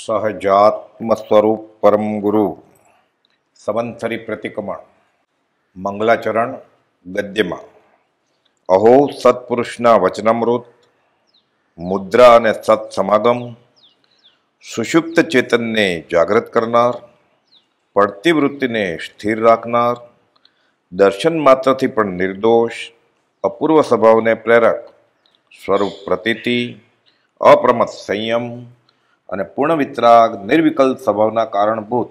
सहजात्मस्वरूप परम गुरु संवंसरी प्रतिक्रमण मंगलाचरण ગદ્યમાં અહો સત્પુરુષના વચનામૃત મુદ્રા અને સત સમાગમ સુષુપ્ત ચેતનને જાગૃત કરનાર પડતી વૃત્તિને સ્થિર રાખનાર દર્શન માત્રથી પણ નિર્દોષ અપૂર્વ સ્વભાવને પ્રેરક સ્વરૂપ પ્રતીતિ અપ્રમત સંયમ અને પૂર્ણિત્રાગ નિર્વિકલ્પ સ્વભાવના કારણ ભૂત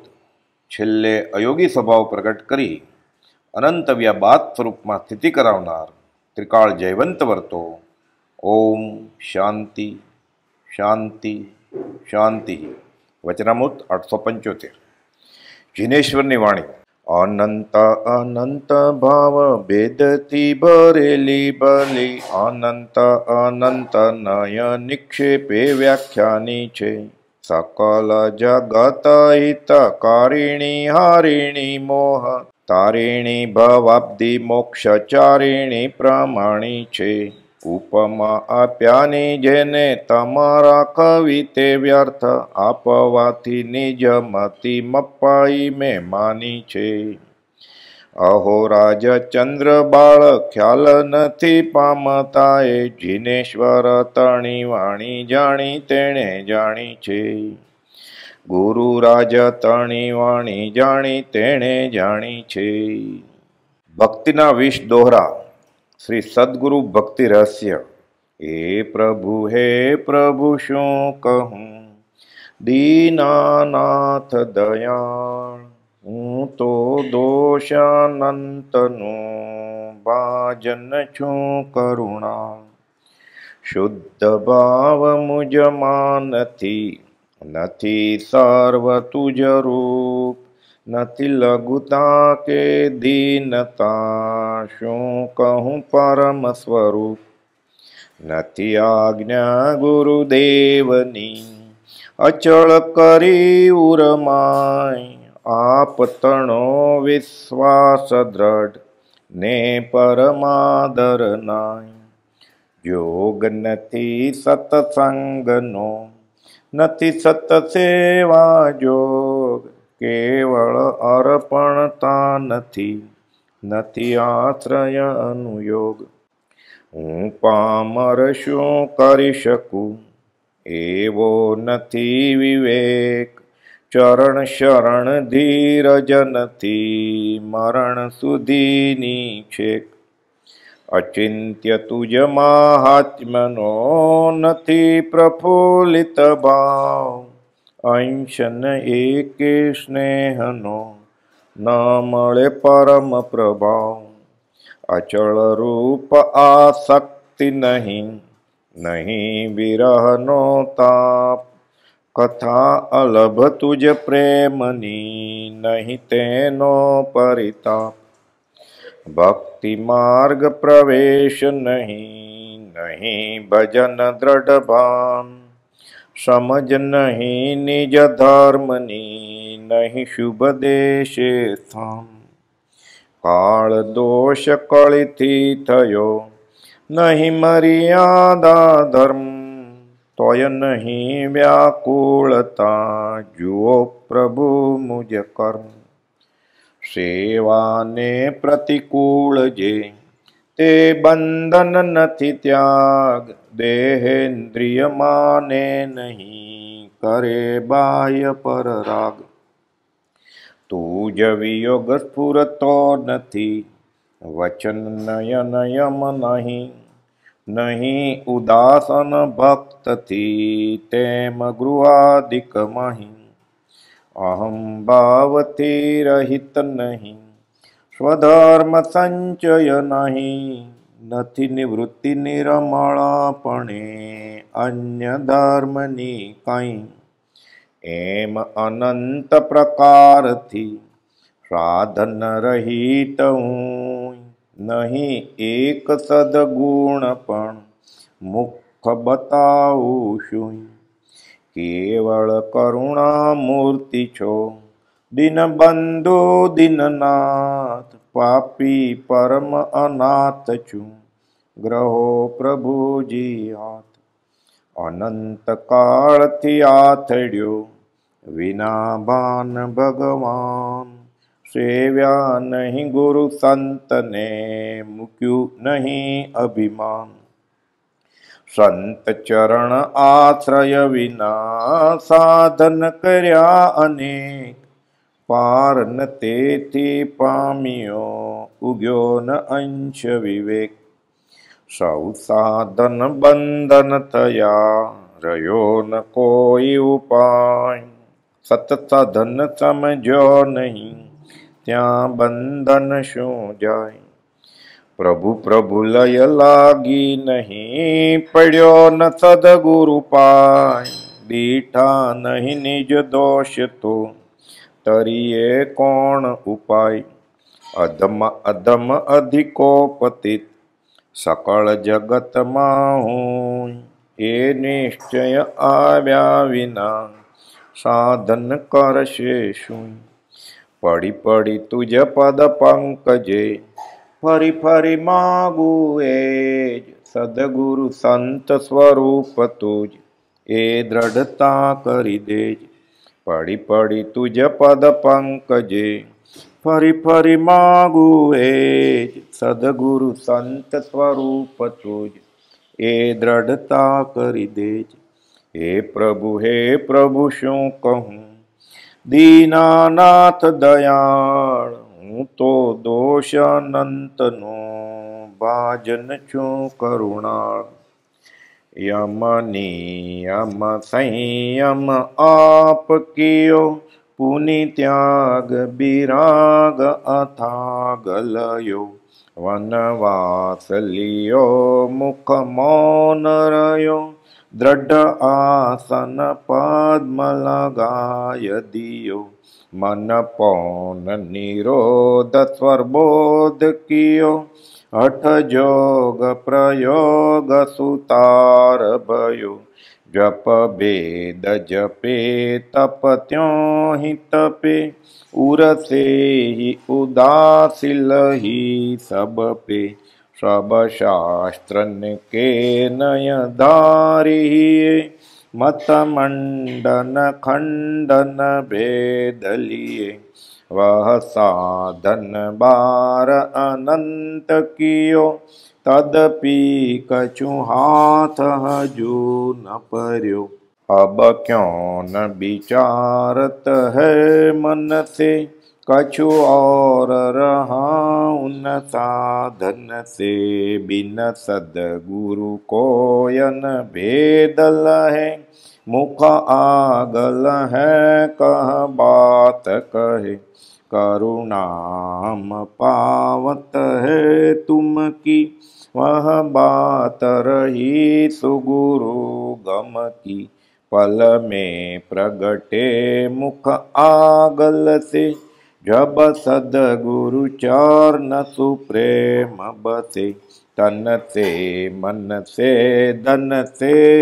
છિલ્લે અયોગી સ્વભાવ પ્રગટ કરી અનંતવ્યાબાદ સ્વરૂપમાં સ્થિતિ કરાવનાર ત્રિકાળ જયવંત વર્તો ૐ શાંતિ શાંતિ શાંતિ વચનમુદ 875 જિનેશ્વરની વાણી અનંત અનંત ભાવ બેદતી બરેલી બની અનંત અનંત નય નિક્ષેપે વ્યાખ્યાનીચે सकल जगत हित करिणी મોહ मोह तारिणी भवाब्दी मोक्षचारिणी પ્રમાણી છે ઉપમા આપ્યાની જેને તમારા કવિ તે વ્યર્થ આપવાથી નિજ મતી મપાઈ મે માની છે અહોરાજ ચંદ્ર બાળ ખ્યાલ નથી પામતા એ જીનેશ્વર તણી વાણી જાણી તેણે જાણી છે ગુરુ રાજ તણી વાણી જાણી તેણે જાણી છે ભક્તિના વિષ દોહરા શ્રી સદગુરુ ભક્તિ રહસ્ય એ પ્રભુ હે પ્રભુ શું કહું દીનાનાથ દયાણ હું તો દોષાનંતનું ભાજન છું કરુણા શુદ્ધ ભાવ મુજમાં નથી નથી સર્વ તુજ રૂપ નથી લઘુતા કે દીનતા શું કહું પરમ સ્વરૂપ નથી આજ્ઞા ગુરુદેવની અચળ કરી ઉરમાય આપતણો વિશ્વાસ દ્રઢ ને પરમાદર નાય યોગ નથી સતસંગનો નથી સેવા યોગ કેવળ અર્પણતા નથી નથી આશ્રય અનુયોગ હું પામર શું કરી શકું એવો નથી વિવેક ચરણ શરણ ધીરજનથી મરણ સુધીની છે અચિંત્ય તુજ મહાત્મનો નથી પ્રફુલ્લિત ભાવ અંશન એકે સ્નેહનો ન મળે પરમ પ્રભાવ અચળ રૂપ આસક્તિ નહીં નહીં વિરહનો તાપ કથા અલભ તુજ પ્રેમની નહીં તેનો પરિતાપ ભક્તિ માર્ગ પ્રવેશ નહીં નહીં ભજન દ્રઢ ભાન સમજ નહીં નિજ ધર્મની નહીં શુભ દેશે થામ કાળ દોષ કળીથી થયો નહીં મર્યાદા ધર્મ त्वयन ही व्याकुलता जुओ प्रभु मुझ कर्म सेवा ने प्रतिकूल जे તે બંધન નથી ત્યાગ દેહેન્દ્રિય માને નહીં કરે બાહ્ય પર રાગ તું જ વિયોગ સ્ફુરતો નથી વચન નયન યમ નહીં नहि उदासन भक्त अहम अहं रहित नहि स्वधर्म संचय नहि निवृत्ति निरमणापणे अन्य धर्मनि का एम अनंत प्रकार रहित हूँ નહીં એક સદગુણ પણ મુખ બતાવું છું કેવળ કરુણા મૂર્તિ છો દિનબંધુ દિનનાથ પાપી પરમ અનાથ છું ગ્રહો પ્રભુજી હાથ અનંત કાળથી આથડ્યો વિના ભાન ભગવાન नहीं गुरु संतने मुक्यु नहीं अभिमान संत चरण आश्रय विना साधन कर्या कर्याने पार न अंश विवेक साधन सौ बंधन तया रयो न कोई उपाय साधन समझो नहीं। ત્યાં બંધન શું જાય પ્રભુ પ્રભુ લય લાગી નહીં પડ્યો ન સદગુરુ પાય દીઠા નહીં નિજ દોષ તો તરીએ કોણ ઉપાય અધમ અધમ અધિકો પતિત સકળ જગતમાં હું એ નિશ્ચય આવ્યા વિના સાધન કરશે શું પડી પડી તુજ પદ પંકજે ફરી ફરી માગુ એ જ સદગુરુ સંત સ્વરૂપ તુજ એ દ્રઢતા કરી દેજ પડી પડી તુજ પદ પંકજે ફરી ફરી માગુ એ જ સદગુરુ સંત સ્વરૂપ તુજ એ દ્રઢતા કરી દેજ હે પ્રભુ હે પ્રભુ શું કહું दीनानाथ दयाण तो दोष अनंत नो बाजन छो करुणा यमनी यम संयम आप कियो पुनि त्याग विराग अथा गलयो वनवास लियो मुख मौन रयो दृढ आसन पद्मलगाय दियो मन पौन निरोध स्वर्बोध कियो अठ जोग प्रयोग सुतार भयो जप वेद जपे तप त्यों तपे ही उदासिल ही सब पे श्रवशास्त्रनिकेनयधारिः मतमण्डनखण्डनभेदलिये वह साधन बार अनंत कियो तदपि कछु हाथ हजू न पर्यो अब क्यों न विचारत है मन से कछु और रहा रहता धन से बिन सदगुरु कोयन भेदल है मुख आगल है कह बात कहे करुणाम पावत है तुम की वह बात रही सुगुरु गम की पल में प्रगटे मुख आगल से जब सुप्रेम बसे से धन मनसे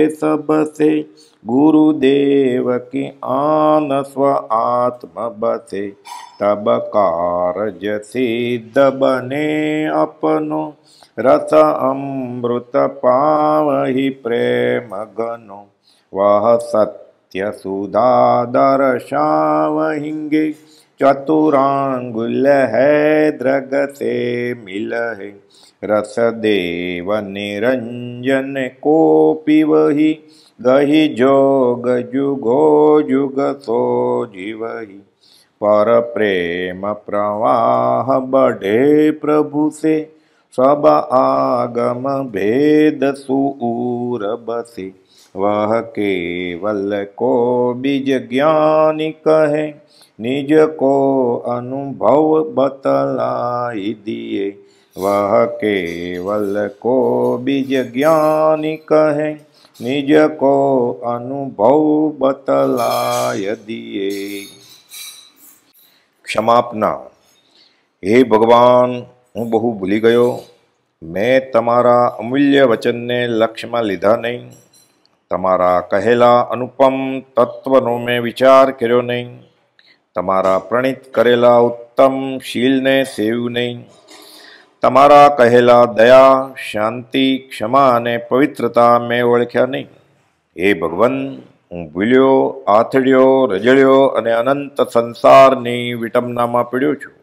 सब सबसे गुरुदेव के आन स्व आत्म बसे, तब सिद्ध बने अपनो रस अमृत पावहि प्रेम गनो वह सत्य सुधा दर्शावहिंगे चतुरांगुल है द्रग से मिल है रस देव निरंजन को पिवही गही जोग जुगो जुग सो जीवही पर प्रेम प्रवाह बढ़े प्रभु से सब आगम भेद सुर बसे वह केवल को बीज ज्ञानी कहें निज को अनुभव बतलाई दिए वह केवल को बीज ज्ञान कहे निज को अनुभव बतलाय दिए क्षमापना हे भगवान हूँ बहु भूली गयो मैं तमारा अमूल्य वचन ने लक्ष्य में लीधा नहीं तमारा कहेला अनुपम तत्व में विचार करो नहीं તમારા પ્રણિત કરેલા ઉત્તમ શીલને સેવ નહીં તમારા કહેલા દયા શાંતિ ક્ષમા અને પવિત્રતા મેં ઓળખ્યા નહીં હે ભગવાન હું ભૂલ્યો આથડ્યો રજળ્યો અને અનંત સંસારની વિટંબનામાં પીડ્યો છું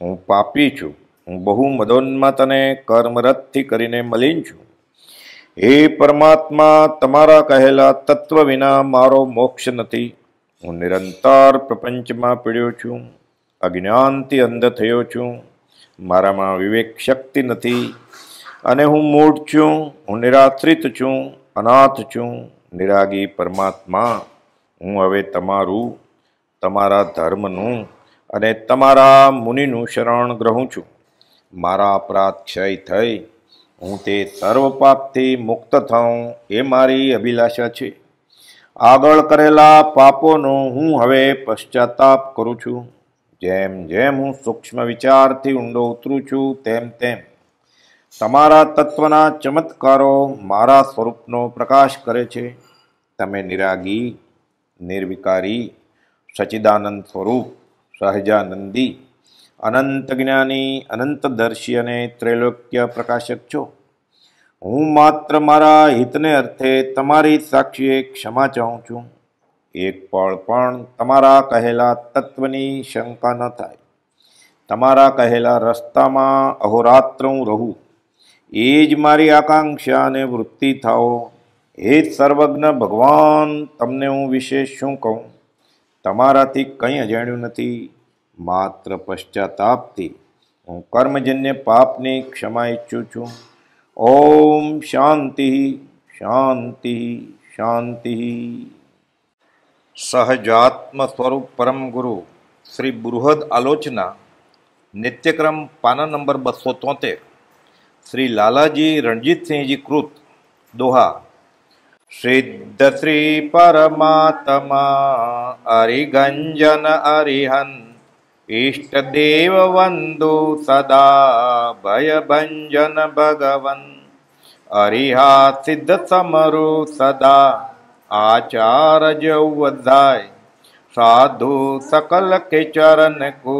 હું પાપી છું હું બહુ મદોન્મત અને કર્મરથથી કરીને મલિન છું હે પરમાત્મા તમારા કહેલા તત્વ વિના મારો મોક્ષ નથી હું નિરંતર પ્રપંચમાં પીડ્યો છું અજ્ઞાનથી અંધ થયો છું મારામાં વિવેક શક્તિ નથી અને હું મૂઢ છું હું નિરાશ્રિત છું અનાથ છું નિરાગી પરમાત્મા હું હવે તમારું તમારા ધર્મનું અને તમારા મુનિનું શરણ ગ્રહું છું મારા અપરાધ ક્ષય થઈ હું તે સર્વ પાપથી મુક્ત થઉં એ મારી અભિલાષા છે આગળ કરેલા પાપોનો હું હવે પશ્ચાતાપ કરું છું જેમ જેમ હું સૂક્ષ્મ વિચારથી ઊંડો ઉતરું છું તેમ તેમ તમારા તત્વના ચમત્કારો મારા સ્વરૂપનો પ્રકાશ કરે છે તમે નિરાગી નિર્વિકારી સચિદાનંદ સ્વરૂપ સહજાનંદી અનંત જ્ઞાની અનંતદર્શી અને ત્રૈલોક્ય પ્રકાશક છો હું માત્ર મારા હિતને અર્થે તમારી સાક્ષીએ ક્ષમા ચાહું છું એક પળ પણ તમારા કહેલા તત્વની શંકા ન થાય તમારા કહેલા રસ્તામાં અહોરાત્ર હું રહું એ જ મારી આકાંક્ષા અને વૃત્તિ થાઓ હે સર્વજ્ઞ ભગવાન તમને હું વિશેષ શું કહું તમારાથી કંઈ અજાણ્યું નથી માત્ર પશ્ચાતાપથી હું કર્મજન્ય પાપની ક્ષમા ઈચ્છું છું ओम शांति शांति शांति सहजात्म स्वरूप परम गुरु श्री बृहद आलोचना नित्यक्रम पाना नंबर बसो तोतेर श्री लालाजी रणजीत सिंह जी कृत दोहा सिद्ध श्री परमात्मा हरिगंजन अरिहन इष्टदेव वन्दु सदा भय भंजन भगवन् अरिहा सिद्धसमरो सदा आचारजौवधाय साधु सकल के चरण को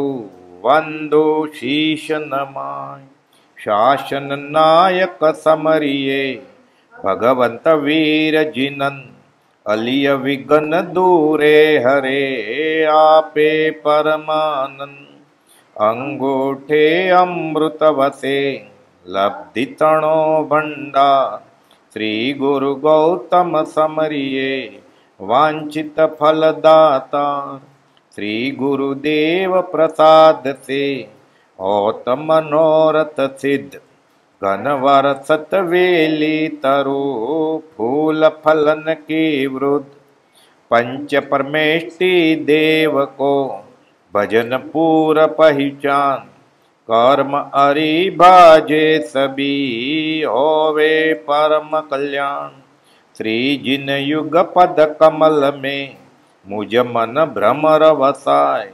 वंदो शीश नमाय शासन नायक समरिये भगवंत वीर जिनन अलिय विघन दूरे हरे आपे परमानंद अंगूठे अमृतवते लब्धि तणो भंडा श्री गुरु गौतम समरिये वांछित फलदाता श्री गुरुदेव प्रसाद से ओत मनोरथ सिद्ध घनवरसत वेली तरु फूल फलन की वृद्ध पंच परमेष्टि देव को भजन पूर पहचान कर्म अरि भाजे सभी होवे परम कल्याण श्री जिन युग पद कमल में मुझ मन भ्रमर वसाय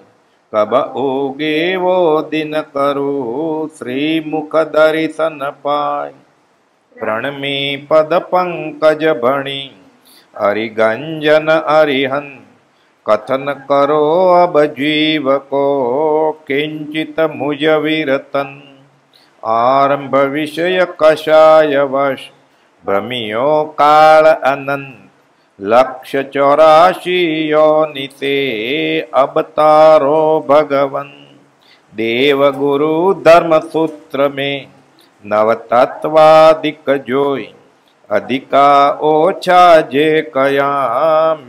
कब ओगे वो दिन करो श्री मुख दर्शन पाय प्रणमे पद पंकज भणी हरिगंजन हरिहन कथन करो अब जीव को किंचित मुज विरतन आरंभ विषय कषाय वश भ्रमियो काल अनंत लक्ष चौराशी योनि से अवतारो भगवन देव गुरु धर्म सूत्र में नवतत्वाधिक जोई अधिका ओछा जे कया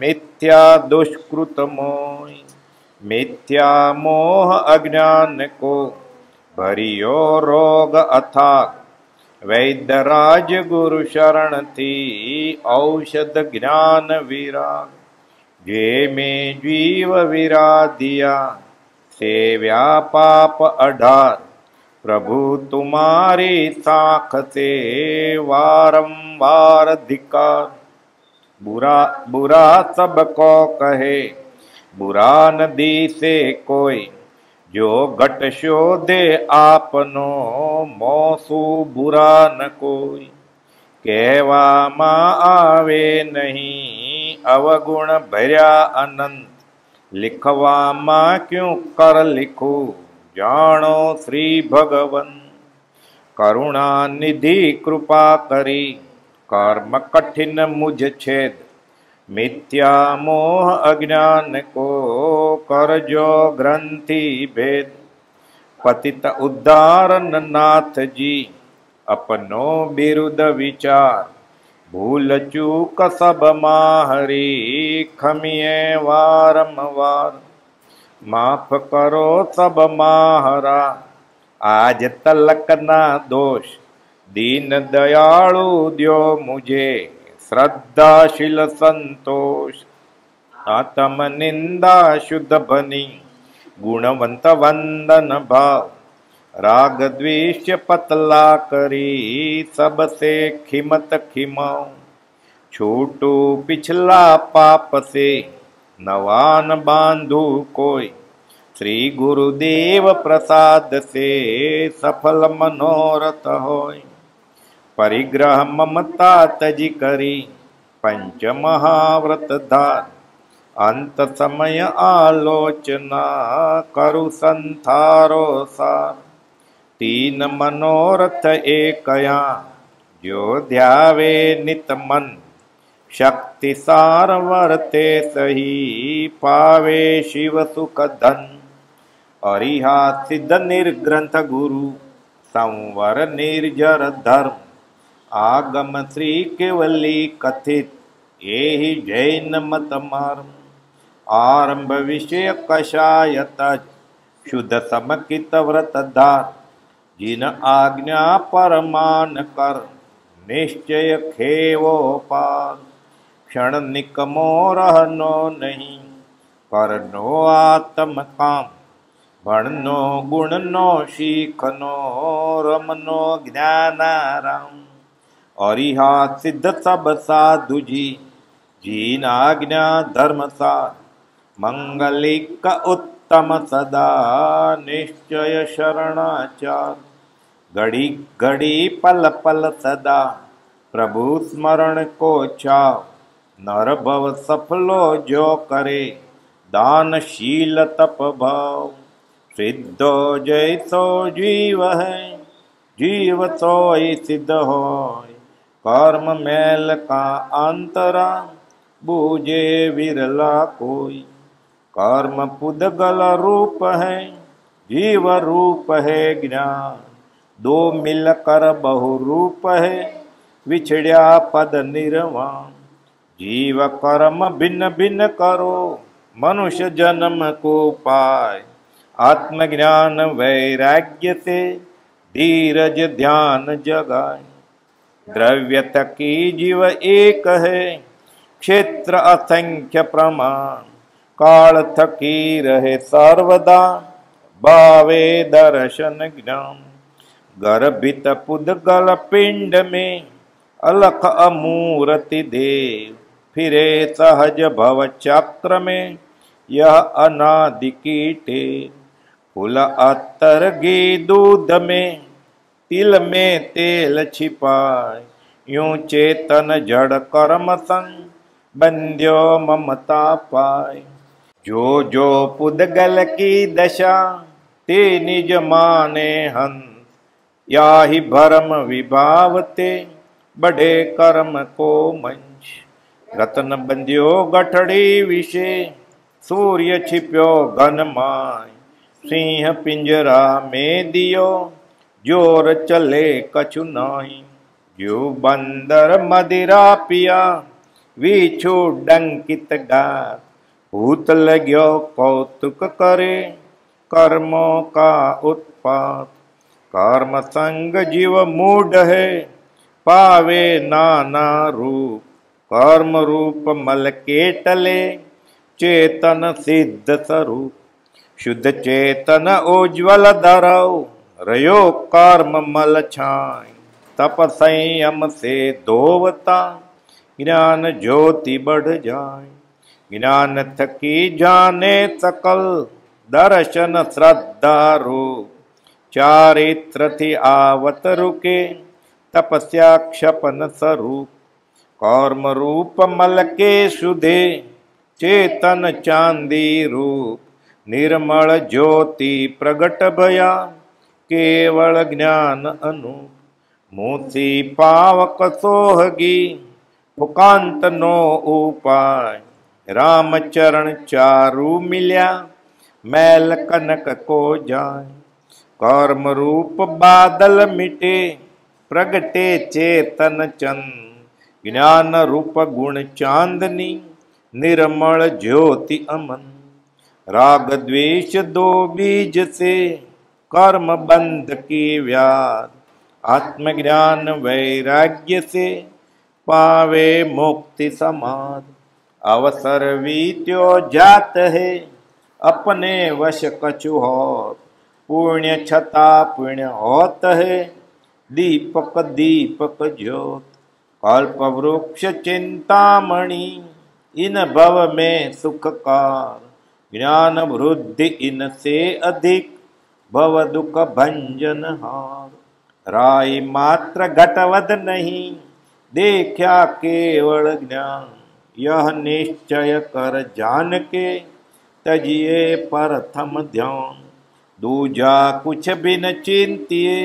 मिथ्या दुष्कृत मोय मिथ्या मोह अज्ञान को भरियो रोग अथाक वैद्य राज गुरु शरण थी औषध ज्ञान विराग जे में जीव विरा विराधिया सेव्या पाप अढार प्रभु तुम्हारी साख से वारंवार धिकार बुरा बुरा को कहे बुरा न दी से कोई जो घट शो दे आपनो मोसू बुरा न कोई કહેવામાં આવે નહીં અવગુણ ભર્યા અનંત લિખવામાં ક્યું કર લિખું જાણો શ્રી ભગવન કરુણા નિધિ કૃપા કરી કર્મ કઠિન મુજ છેદ मिथ्या मोह अज्ञान को कर जो ग्रंथि भेद पतित उद्धारन नाथ जी अपनो बिरुद विचार भूल चूक सब माहरी खमिए वारमवार माफ करो सब माहरा आज तलक ना दोष दीन दयालु दियो मुझे श्रद्धाशील संतोष आत्म निंदा शुद्ध बनी गुणवंत वंदन भाव राग द्वेष पतला करी सबसे खिमत खिमाओ छोटू पिछला पाप से नवान बांधु कोई श्री गुरुदेव प्रसाद से सफल मनोरथ होई परिग्रह ममता तज करी पंच महाव्रत धार अंत समय आलोचना करु संथारो सार तीन मनोरथ एकया जो ध्यावे नित मन शक्ति सार वर्ते सही पावे शिव सुख धन अरिहा सिद्ध निर्ग्रंथ गुरु संवर निर्जर धर्म आगम श्री केवली कथित ये ही जैन मतमार आरंभ विषय कषायत शुद्ध समकित व्रतधार जिन आज्ञा परमान कर निश्चय खेवो पार क्षण निकमो रहनो नहीं नो आत्म काम ભણનો ગુણનો શીખનો રમનો જ્ઞાનારામ हरिहा सिद्ध सब साधु जी जीन आज्ञा धर्म सार मंगलिक उत्तम सदा निश्चय शरणाचार घड़ी घड़ी पल पल सदा प्रभु स्मरण को चाव नर भव सफलो जो करे दानशील तप भाव सिद्धो जय सो जीव है जीव सो ही सिद्ध हो कर्म मैल का अंतरा बूझे विरला कोई कर्म पुदगल रूप है जीव रूप है ज्ञान दो मिलकर बहु रूप है विछड़या पद निर्वाण जीव कर्म भिन्न भिन्न करो मनुष्य जन्म को पाए आत्मज्ञान वैराग्य से धीरज ध्यान जगाए द्रव्य तक जीव एक है क्षेत्र असंख्य प्रमाण काल थकी रहे सर्वदा भावे दर्शन ज्ञान गर्भित पुदगल पिंड में अलख अमूर्ति देव फिरे सहज भव चक्र में यह अनादिकीटे कुल अतर गे दूध में तिल में तेल छिपाए यूं चेतन जड़ कर्म संग बंध्यो ममता पाए जो जो पुदगल की दशा ते निज माने हंस या ही भरम विभावते बढ़े कर्म को मंच रतन बंध्यो गठड़ी विषे सूर्य छिप्यो घन माय सिंह पिंजरा में दियो जोर चले कछु नाही जो बंदर मदिरा पिया वीछो डंकित भूत लग्यो कौतुक करे कर्मों का उत्पात कर्म संग जीव मूड है पावे नाना रूप कर्म रूप मल के टले चेतन सिद्ध स्वरूप शुद्ध चेतन उज्ज्वल धरऊ रयो कर्म मल छाई तप संयम से धोवता ज्ञान ज्योति बढ़ जाए ज्ञान थकी जाने सकल दर्शन श्रद्धा रूप चारित्र थि आवत रुके तपस्या क्षपन स्वरूप कौर्म रूप मल के सुधे चेतन चांदी रूप निर्मल ज्योति प्रगट भया केवल ज्ञान अनु मोती पावक सोहगी फुकांत नो उपाय राम चरण चारु मिल्या मैल कनक को जाय कर्म रूप बादल मिटे प्रगटे चेतन चंद ज्ञान रूप गुण चांदनी निर्मल ज्योति अमन राग द्वेष दो बीज से कर्म बंध की व्याध आत्मज्ञान वैराग्य से पावे मुक्ति समाध अवसर वीत्यो जात है अपने वश कछु होत पुण्य छता पुण्य होत है दीपक दीपक ज्योत कल्प वृक्ष चिंतामणि इन भव में सुख कार ज्ञान वृद्धि इनसे अधिक भव दुख भंजन हार राय मात्र घटवद नहीं देख्या केवल ज्ञान यह निश्चय कर जान के तजिए प्रथम ध्यान दूजा कुछ बिन चिंतिए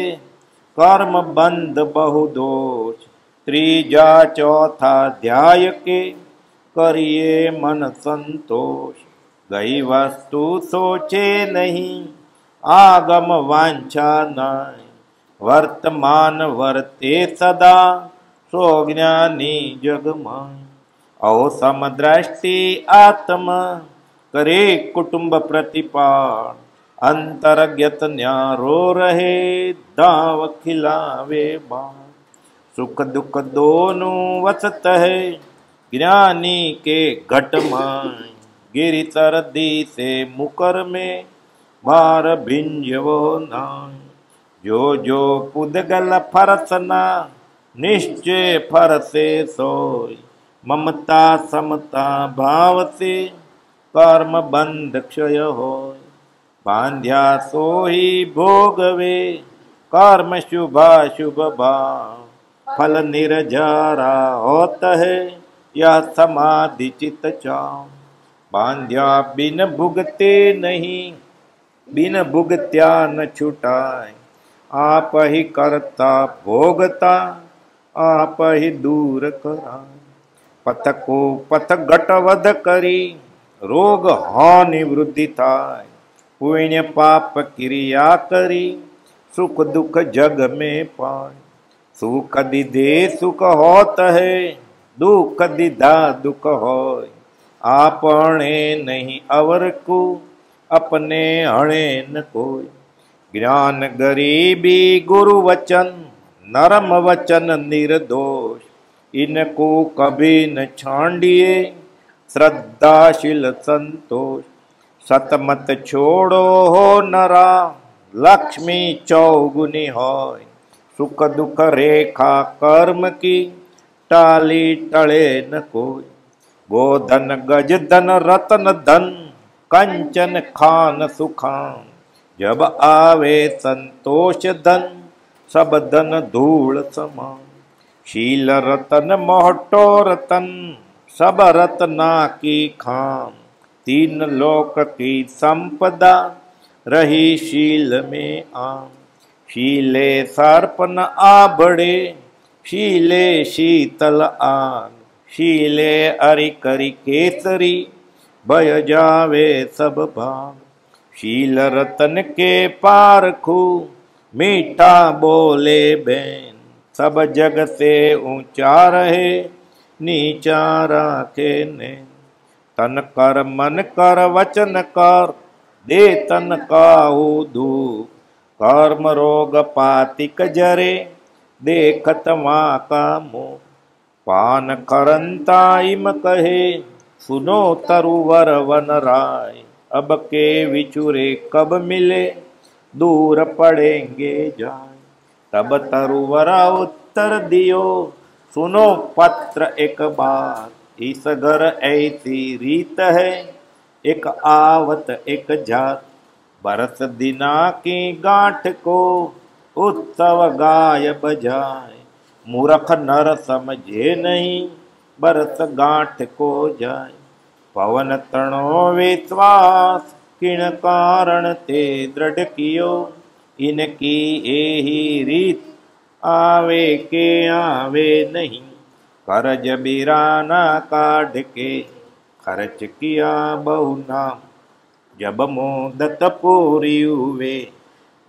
कर्म बंद बहुदोष त्रीजा चौथा ध्याय के करिए मन संतोष गई वस्तु सोचे नहीं आगम वाञ्छा नाय वर्तमान वर्ते सदा सो सोज्ञानी जगमय अहो समृष्टि आत्म करे कुटुंब प्रतिपाल अंतर्गत न्यारो रहे दाव खिलावे बा सुख दुख दोनों वसत है ज्ञानी के घट माय गिरितर दी से मुकर में भारभिञ्जवो भिंजो जो जो पुदगल फरसना निश्चय फरसे सोय ममता समता भाव से कर्म बंध क्षय हो बांध्या सो ही भोगवे कर्म शुभा शुभ भाव फल निरझारा होत है या समाधि चित चाव बांध्या बिन भुगते नहीं बिन भुगत्या न छुटाए आप ही करता भोगता आप ही दूर करा पथ को पथ गटवध करी रोग हानि वृद्धि थाय पुण्य पाप क्रिया करी सुख दुख जग में पाए सुख दिधे सुख होत है दुख दिधा दुख हो आपने नहीं अवर को अपने हणे न कोई ज्ञान गरीबी गुरु वचन नरम वचन निर्दोष इनको कभी न छांडिए श्रद्धाशील संतोष सतमत छोड़ो हो नरा लक्ष्मी चौगुनी हो सुख दुख रेखा कर्म की टाली टले न कोई गोधन गज धन रतन धन कंचन खान सुखान जब आवे संतोष धन सब धन धूल समान शील रतन मोहटो रतन सब रतना की खाम तीन लोक की संपदा रही शील में आम शीले सर्पन आबड़े शीले शीतल आन शीले अरि करी केसरी भय जावे सब भाग शील रतन के खू मीठा बोले बैन सब जग से ऊंचा रहे नीचा राखे ने तन कर मन कर वचन कर दे तन काहू धू कर्म रोग पातिक जरे देखत मा का मुँह पान करंता इम कहे सुनो तरुवर वन राय अब के विचुरे कब मिले दूर पड़ेंगे जाए तब तरुवरा उत्तर दियो सुनो पत्र एक बार इस घर ऐसी रीत है एक आवत एक जात बरस दिना की गांठ को उत्सव गाय बजाए मूर्ख नर समझे नहीं बरत गांठ को जाए पवन तणो विश्वास किण कारण ते दृढ़ कियो इनकी यही रीत आवे के आवे नहीं करज बिराना काढ़ के खर्च किया बहु नाम जब मोदत पूरी हुए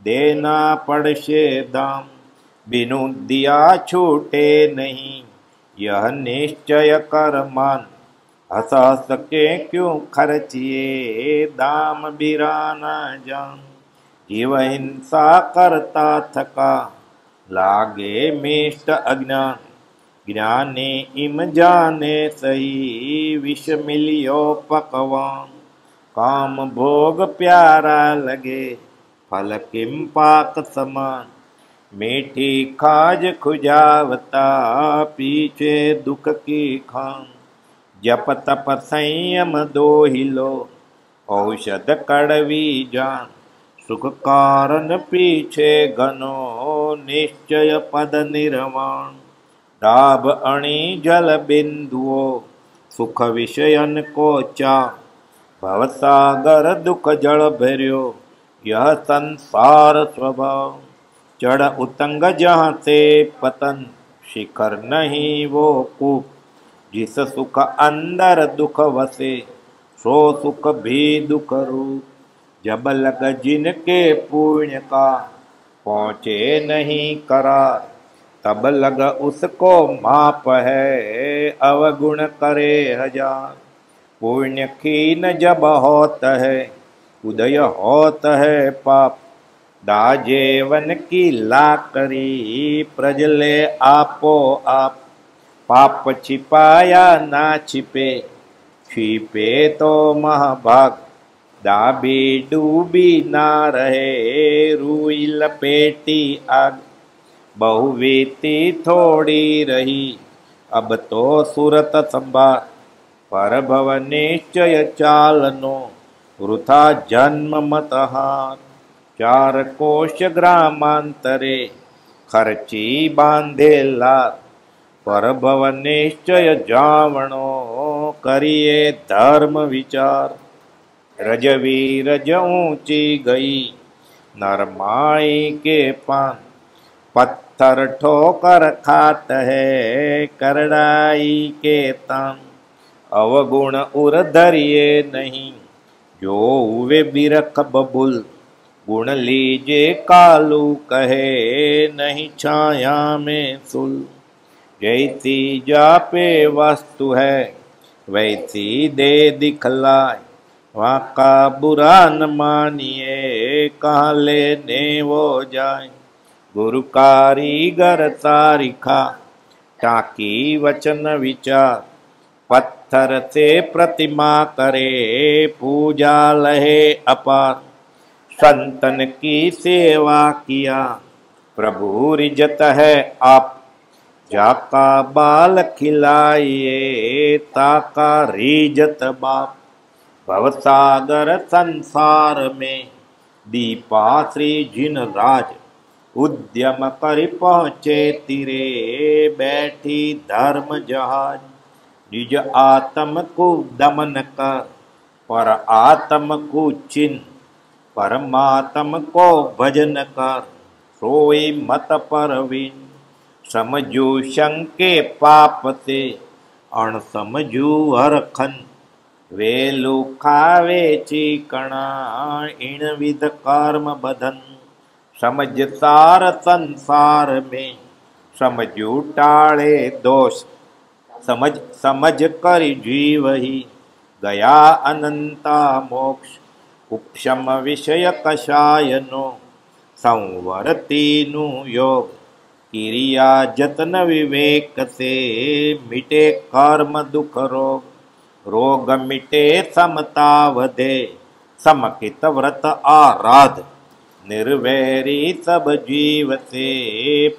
देना पड़शे दाम बिनु दिया छूटे नहीं यह निश्चय कर्मन हसा सके क्यों खर्चिए दाम बिराना जान इव हिंसा करता थका लागे मिष्ट अज्ञान ज्ञाने इम जाने सही विष मिलियो पकवान काम भोग प्यारा लगे फल किम पाक समान मीठी खाज खुजावता पीछे दुख की खां जप तप संयम दो हिलो औषध कड़वी जान सुख कारण पीछे घनो निश्चय पद निर्वाण दाब अणी जल बिंदुओ सुख विषयन को चा भवसागर दुख जल भर यह संसार स्वभाव चढ़ उतंग जहाँ से पतन शिखर नहीं वो कूप जिस सुख अंदर दुख वसे सो सुख भी दुख रूप जब लग जिनके पुण्य का पहुँचे नहीं करार तब लग उसको माप है अवगुण करे हजार पुण्य कीन जब होत है उदय होत है पाप દાજેવન કી કરી પ્રજલે આપો આપ પાપ છિપાયા ના છિપે છીપે તો મહાભાગ દાબી ડૂબી ના રહે રૂઈ લપેટી આગ વીતી થોડી રહી અબ તો સુરત સંભાર પરભવ નિશ્ચય ચાલનો વૃથા જન્મ મતહાર चार कोश ग्रामांतरे खर्ची बांधेला परभव निश्चय जावणो करिए धर्म विचार रजवी रज ऊंची गई नरमाई के पान पत्थर ठोकर खात है करड़ाई के तन अवगुण उर धरिए नहीं जो हुए बिरख बबुल गुण लीजे कालू कहे नहीं छाया में सुल जैसी जापे वस्तु है वैसी दे दिखलाए वहाँ का बुरा न मानिए कहाँ लेने वो जाए गुरु कारीगर तारिखा टाकी वचन विचार पत्थर से प्रतिमा करे पूजा लहे अपार संतन की सेवा किया प्रभु रिजत है आप जाका बाल खिलाइए ताका रिजत बाप भवसागर संसार में दीपा श्री जिन राज उद्यम कर पहुँचे तिरे बैठी धर्म जहाज निज आत्म को दमन कर पर आत्म को चिन्ह परमात्म को भजन कर सोई मत परवीन समझू शंके पाप से अण समझू हरखन वेलु खावे चीकणा इन विध कर्म बधन समझ सार संसार में समझू टाड़े दोष समझ समझ कर जीव ही गया अनंता मोक्ष उपशमविषयकषायनो संवरतीनु योग किरिया जतन विवेक से मिटे कर्म दुख रोग रोग मिटे समता वधे समकित व्रत आराध निर्वैरी सब जीव से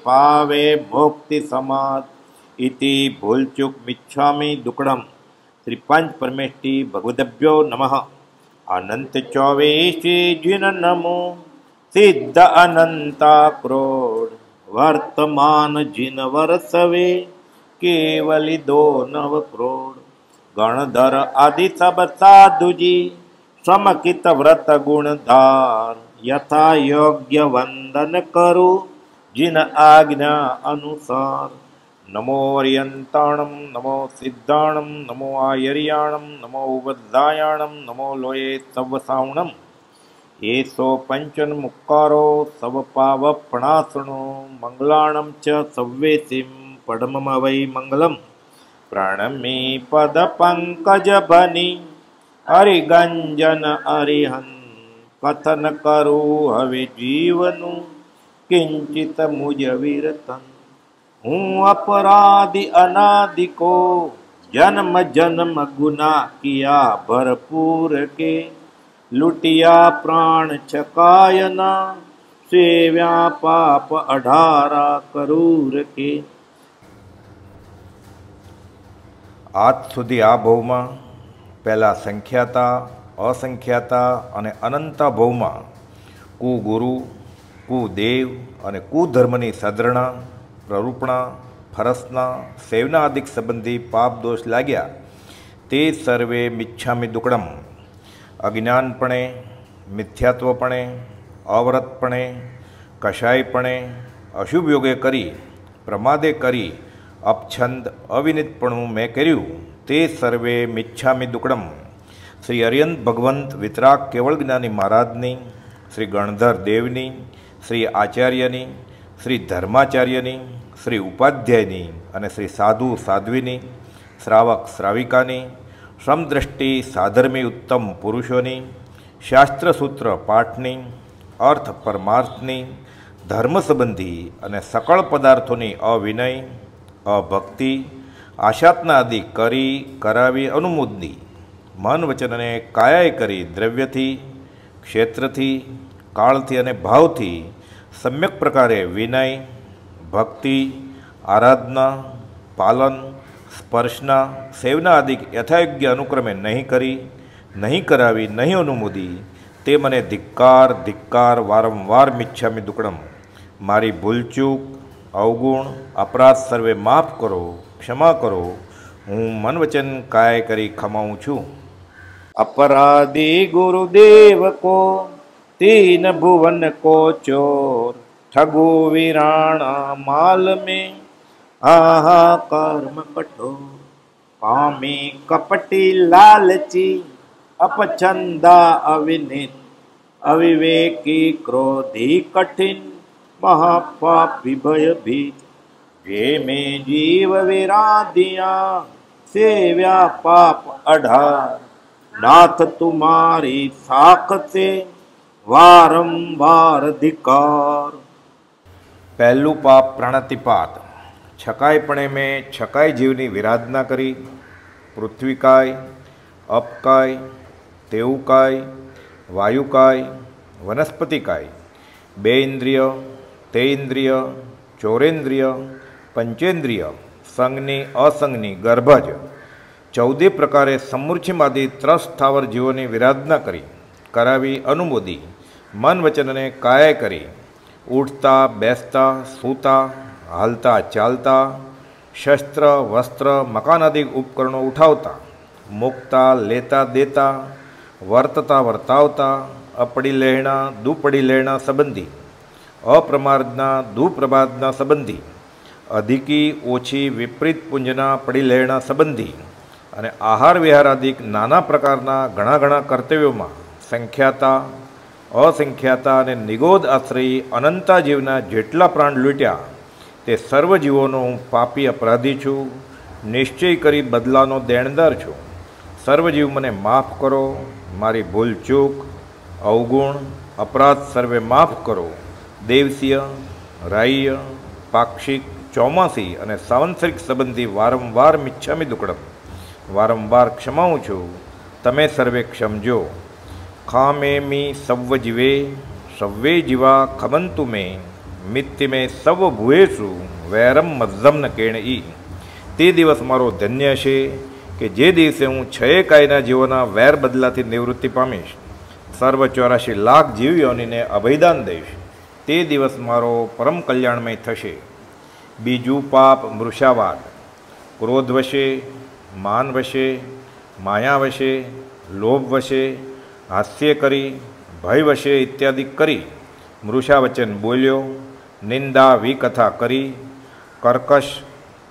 पावे भोक्ति समाध इति भूलचुक मिच्छामि दुकड़म श्री पंच परमेष्टि भगवदभ्यो नमः अनंत चौबीस जिन नमो सिद्ध अनंता क्रोड वर्तमान जिन वर्षवे केवली दो नव क्रोड गणधर आदि सब साधुजी समकित व्रत गुणधार यथा योग्य वंदन करो जिन आज्ञा अनुसार नमो वर्यन्ताणं नमो सिद्धाणं नमो आयर्याणं नमो उबद्धायाणं नमो लोये सवसावणं ये सव पञ्चन्मुक्कारो सवपावप्रासृणो मङ्गलाणं च सव्वेसिं पडममवै मङ्गलं प्रणमे पदपङ्कजभनि हरिगञ्जन कथन कथनकरो हवे जीवनु किञ्चित् मुजविरतन् हूँ अपराधी अनादि को जन्म जन्म गुना किया भरपूर के लुटिया प्राण छकायना सेव्या पाप अढारा करूर के આજ સુધી આ ભવમાં પહેલાં સંખ્યાતા અસંખ્યાતા અને અનંતા ભવમાં કુગુરુ કુદેવ અને કુધર્મની સદ્રણા પ્રરૂપણા ફરસના સેવના આદિક સંબંધી પાપ દોષ લાગ્યા તે સર્વે મિચ્છામી દુકડમ અજ્ઞાનપણે મિથ્યાત્વપણે અવ્રતપણે કશાયપણે અશુભ યોગે કરી પ્રમાદે કરી અપછંદ અવિનિતપણું મેં કર્યું તે સર્વે મિચ્છામી દુકડમ શ્રી અરિયંત ભગવંત વિતરાગ કેવળ જ્ઞાની મહારાજની શ્રી ગણધર દેવની શ્રી આચાર્યની શ્રી ધર્માચાર્યની શ્રી ઉપાધ્યાયની અને શ્રી સાધુ સાધ્વીની શ્રાવક શ્રાવિકાની શ્રમદ્રષ્ટિ સાધર્મી ઉત્તમ પુરુષોની શાસ્ત્રસૂત્ર પાઠની અર્થ પરમાર્થની ધર્મ સંબંધી અને સકળ પદાર્થોની અવિનય અભક્તિ આશાતના આદિ કરી કરાવી અનુમોદની મન વચનને કાયાએ કરી દ્રવ્યથી ક્ષેત્રથી કાળથી અને ભાવથી સમ્યક પ્રકારે વિનય ભક્તિ આરાધના પાલન સ્પર્શના સેવના આદિ યથાયોગ્ય અનુક્રમે નહીં કરી નહીં કરાવી નહીં અનુમોદી તે મને ધિક્કાર ધિક્કાર વારંવાર મિચ્છામી દુકડમ મારી ભૂલચૂક અવગુણ અપરાધ સર્વે માફ કરો ક્ષમા કરો હું મન વચન કાય કરી ખમાઉં છું અપરાધી ગુરુદેવ કો તીન ભુવન કો ચોર ठगो वीराणा माल में आहा कर्म कठो कामी कपटी लालची अपछंदा अविनित अविवेकी क्रोधी कठिन महापापी भयभीत ये में जीव विराधिया सेव्या पाप अढ़ा नाथ तुम्हारी साख से वारंवार धिकार પહેલું પાપ પ્રણતિપાત છકાય મેં છકાય જીવની વિરાધના કરી પૃથ્વીકાય અપકાય તેવુકાય વાયુકાય વનસ્પતિકાય બે ઇન્દ્રિય તે ઇન્દ્રિય ચોરેન્દ્રિય પંચેન્દ્રિય સંઘની અસંઘની ગર્ભજ ચૌદે પ્રકારે સમૂર્છિમાંથી ત્રસ સ્થાવર જીવોની વિરાધના કરી કરાવી અનુમોદી મન વચનને કાયા કરી ઉઠતા બેસતા સૂતા હાલતા ચાલતા શસ્ત્ર વસ્ત્ર મકાન મકાનાદિક ઉપકરણો ઉઠાવતા મૂકતા લેતા દેતા વર્તતા વર્તાવતા અપડી લેણા દુપડી લેણા સંબંધી અપ્રમાદના દુપ્રમાદના સંબંધી અધિકી ઓછી વિપરીત પુંજના પડીલેણા સંબંધી અને આહાર વિહાર વિહારાદિક નાના પ્રકારના ઘણા ઘણા કર્તવ્યોમાં સંખ્યાતા અસંખ્યાતા અને નિગોદ આશ્રયી અનંતા જીવના જેટલા પ્રાણ લૂંટ્યા તે સર્વ જીવોનો હું પાપી અપરાધી છું નિશ્ચય કરી બદલાનો દેણદાર છું સર્વજીવ મને માફ કરો મારી ભૂલ ચૂક અવગુણ અપરાધ સર્વે માફ કરો દેવસીય રાહ્ય પાક્ષિક ચોમાસી અને સાંવત્સરિક સંબંધી વારંવાર મિચ્છામી દુકડમ વારંવાર ક્ષમાવું છું તમે સર્વે ક્ષમજો ખામે મી સવ જીવે સવ્વે જીવા ખમંતુ મે મિત્ય મેં સવ ભૂએસુ વૈરમ મઝ્ઝમ ન કેણ ઈ તે દિવસ મારો ધન્ય છે કે જે દિવસે હું છએ કાયના જીવોના વૈર બદલાથી નિવૃત્તિ પામીશ સર્વ ચોરાશી લાખ જીવયોનીને અભયદાન દઈશ તે દિવસ મારો પરમ કલ્યાણમય થશે બીજું પાપ મૃષાવાદ ક્રોધ વશે માન વશે માયા વશે લોભ વશે હાસ્ય કરી ભયવશે ઇત્યાદિ કરી મૃષાવચન બોલ્યો નિંદા વિકથા કરી કર્કશ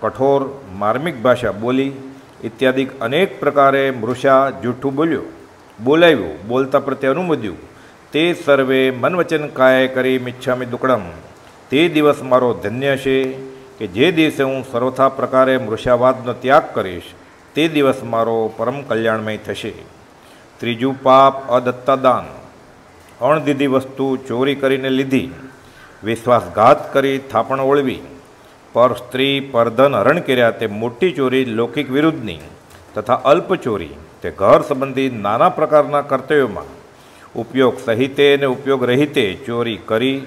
કઠોર માર્મિક ભાષા બોલી ઇત્યાદિ અનેક પ્રકારે મૃષા જૂઠું બોલ્યો બોલાવ્યું બોલતા પ્રત્યે અનુમોદ્યું તે સર્વે મનવચન કાય કરી મિચ્છામી દુકડમ તે દિવસ મારો ધન્ય છે કે જે દિવસે હું સર્વથા પ્રકારે મૃષાવાદનો ત્યાગ કરીશ તે દિવસ મારો પરમ કલ્યાણમય થશે ત્રીજું પાપ અદત્તાદાન અણદીધી વસ્તુ ચોરી કરીને લીધી વિશ્વાસઘાત કરી થાપણ ઓળવી પર સ્ત્રી પરધન હરણ કર્યા તે મોટી ચોરી લૌકિક વિરુદ્ધની તથા અલ્પ ચોરી તે ઘર સંબંધી નાના પ્રકારના કર્તવ્યોમાં ઉપયોગ સહિતે અને ઉપયોગ રહિતે ચોરી કરી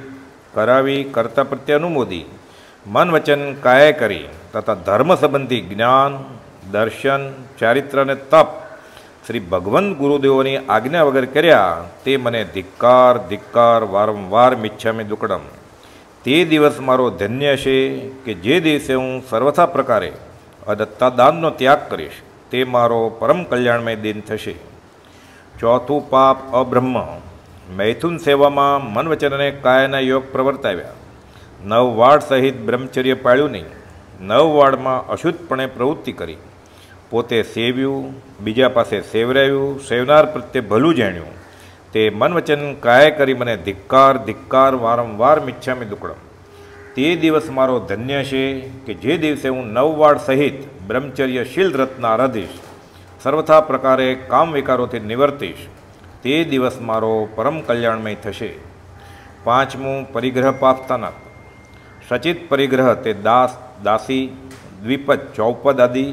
કરાવી કરતા પ્રત્યે અનુમોદી મન વચન કાયા કરી તથા ધર્મ સંબંધી જ્ઞાન દર્શન ચારિત્ર અને તપ શ્રી ભગવંત ગુરુદેવોની આજ્ઞા વગર કર્યા તે મને ધિક્કાર ધિક્કાર વારંવાર મિચ્છામી દુકડમ તે દિવસ મારો ધન્ય છે કે જે દિવસે હું સર્વથા પ્રકારે અદત્તાદાનનો ત્યાગ કરીશ તે મારો પરમ કલ્યાણમય દિન થશે ચોથું પાપ અબ્રહ્મ મૈથુન સેવામાં મન વચન અને યોગ પ્રવર્તાવ્યા નવ વાડ સહિત બ્રહ્મચર્ય પાળ્યું નહીં નવ વાડમાં અશુદ્ધપણે પ્રવૃત્તિ કરી પોતે સેવ્યું બીજા પાસે સેવરાયું સેવનાર પ્રત્યે ભલું જાણ્યું તે મન વચન કાય કરી મને ધિક્કાર ધિક્કાર વારંવાર મિચ્છામી દુકડમ તે દિવસ મારો ધન્ય છે કે જે દિવસે હું નવ નવવાળ સહિત બ્રહ્મચર્યશીલ રત્ન આરાધીશ સર્વથા પ્રકારે કામ વિકારોથી નિવર્તીશ તે દિવસ મારો પરમ કલ્યાણમય થશે પાંચમું પરિગ્રહ પાપતાના સચિત પરિગ્રહ તે દાસ દાસી દ્વિપદ ચૌપદ આદિ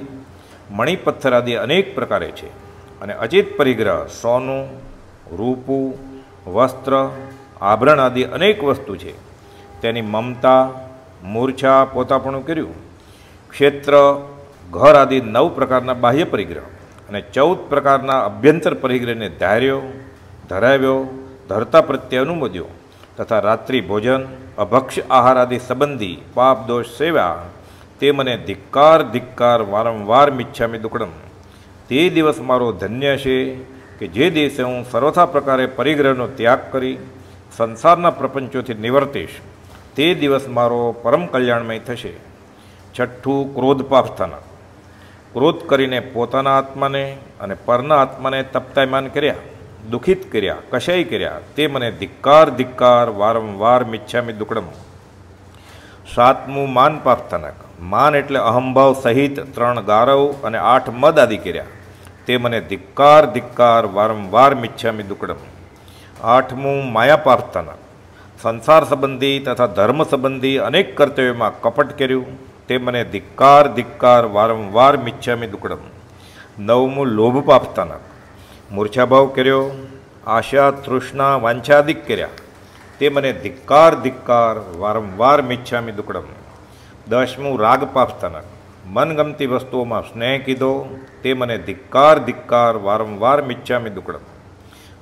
મણિપથ્થર આદિ અનેક પ્રકારે છે અને અજિત પરિગ્રહ સોનું રૂપું વસ્ત્ર આભરણ આદિ અનેક વસ્તુ છે તેની મમતા મૂર્છા પોતાપણું કર્યું ક્ષેત્ર ઘર આદિ નવ પ્રકારના બાહ્ય પરિગ્રહ અને ચૌદ પ્રકારના અભ્યંતર પરિગ્રહને ધાર્યો ધરાવ્યો ધરતા પ્રત્યે અનુમોદ્યો તથા રાત્રિ ભોજન અભક્ષ આહાર આદિ સંબંધી પાપ દોષ સેવા તે મને ધિક્કાર ધિક્કાર વારંવાર મિચ્છામી દુકડમ તે દિવસ મારો ધન્ય છે કે જે દિવસે હું સર્વથા પ્રકારે પરિગ્રહનો ત્યાગ કરી સંસારના પ્રપંચોથી નિવર્તીશ તે દિવસ મારો પરમ કલ્યાણમય થશે છઠ્ઠું ક્રોધ પાપસ્થાના ક્રોધ કરીને પોતાના આત્માને અને પરના આત્માને તપ્તાયમાન કર્યા દુઃખિત કર્યા કશાય કર્યા તે મને ધિક્કાર ધિક્કાર વારંવાર મિચ્છામી દુકડમ સાતમું માન પાપસ્થાનક માન એટલે અહંભાવ સહિત ત્રણ ગારવ અને આઠ મદ આદિ કર્યા તે મને ધિક્કાર ધિક્કાર વારંવાર મિચ્છામી દુકડમ આઠમું માયાપાર્થના સંસાર સંબંધી તથા ધર્મ સંબંધી અનેક કર્તવ્યમાં કપટ કર્યું તે મને ધિક્કાર ધિક્કાર વારંવાર મિચ્છામી દુકડમ નવમું લોભ પાપતાના મૂર્છાભાવ કર્યો આશા તૃષ્ણા વાંછાદિક કર્યા તે મને ધિક્કાર ધિક્કાર વારંવાર મિચ્છામી દુકડમ દસમું રાગ પાપસ્તનક મનગમતી વસ્તુઓમાં સ્નેહ કીધો તે મને ધિક્કાર ધિક્કાર વારંવાર મિચ્છામી દુકડમ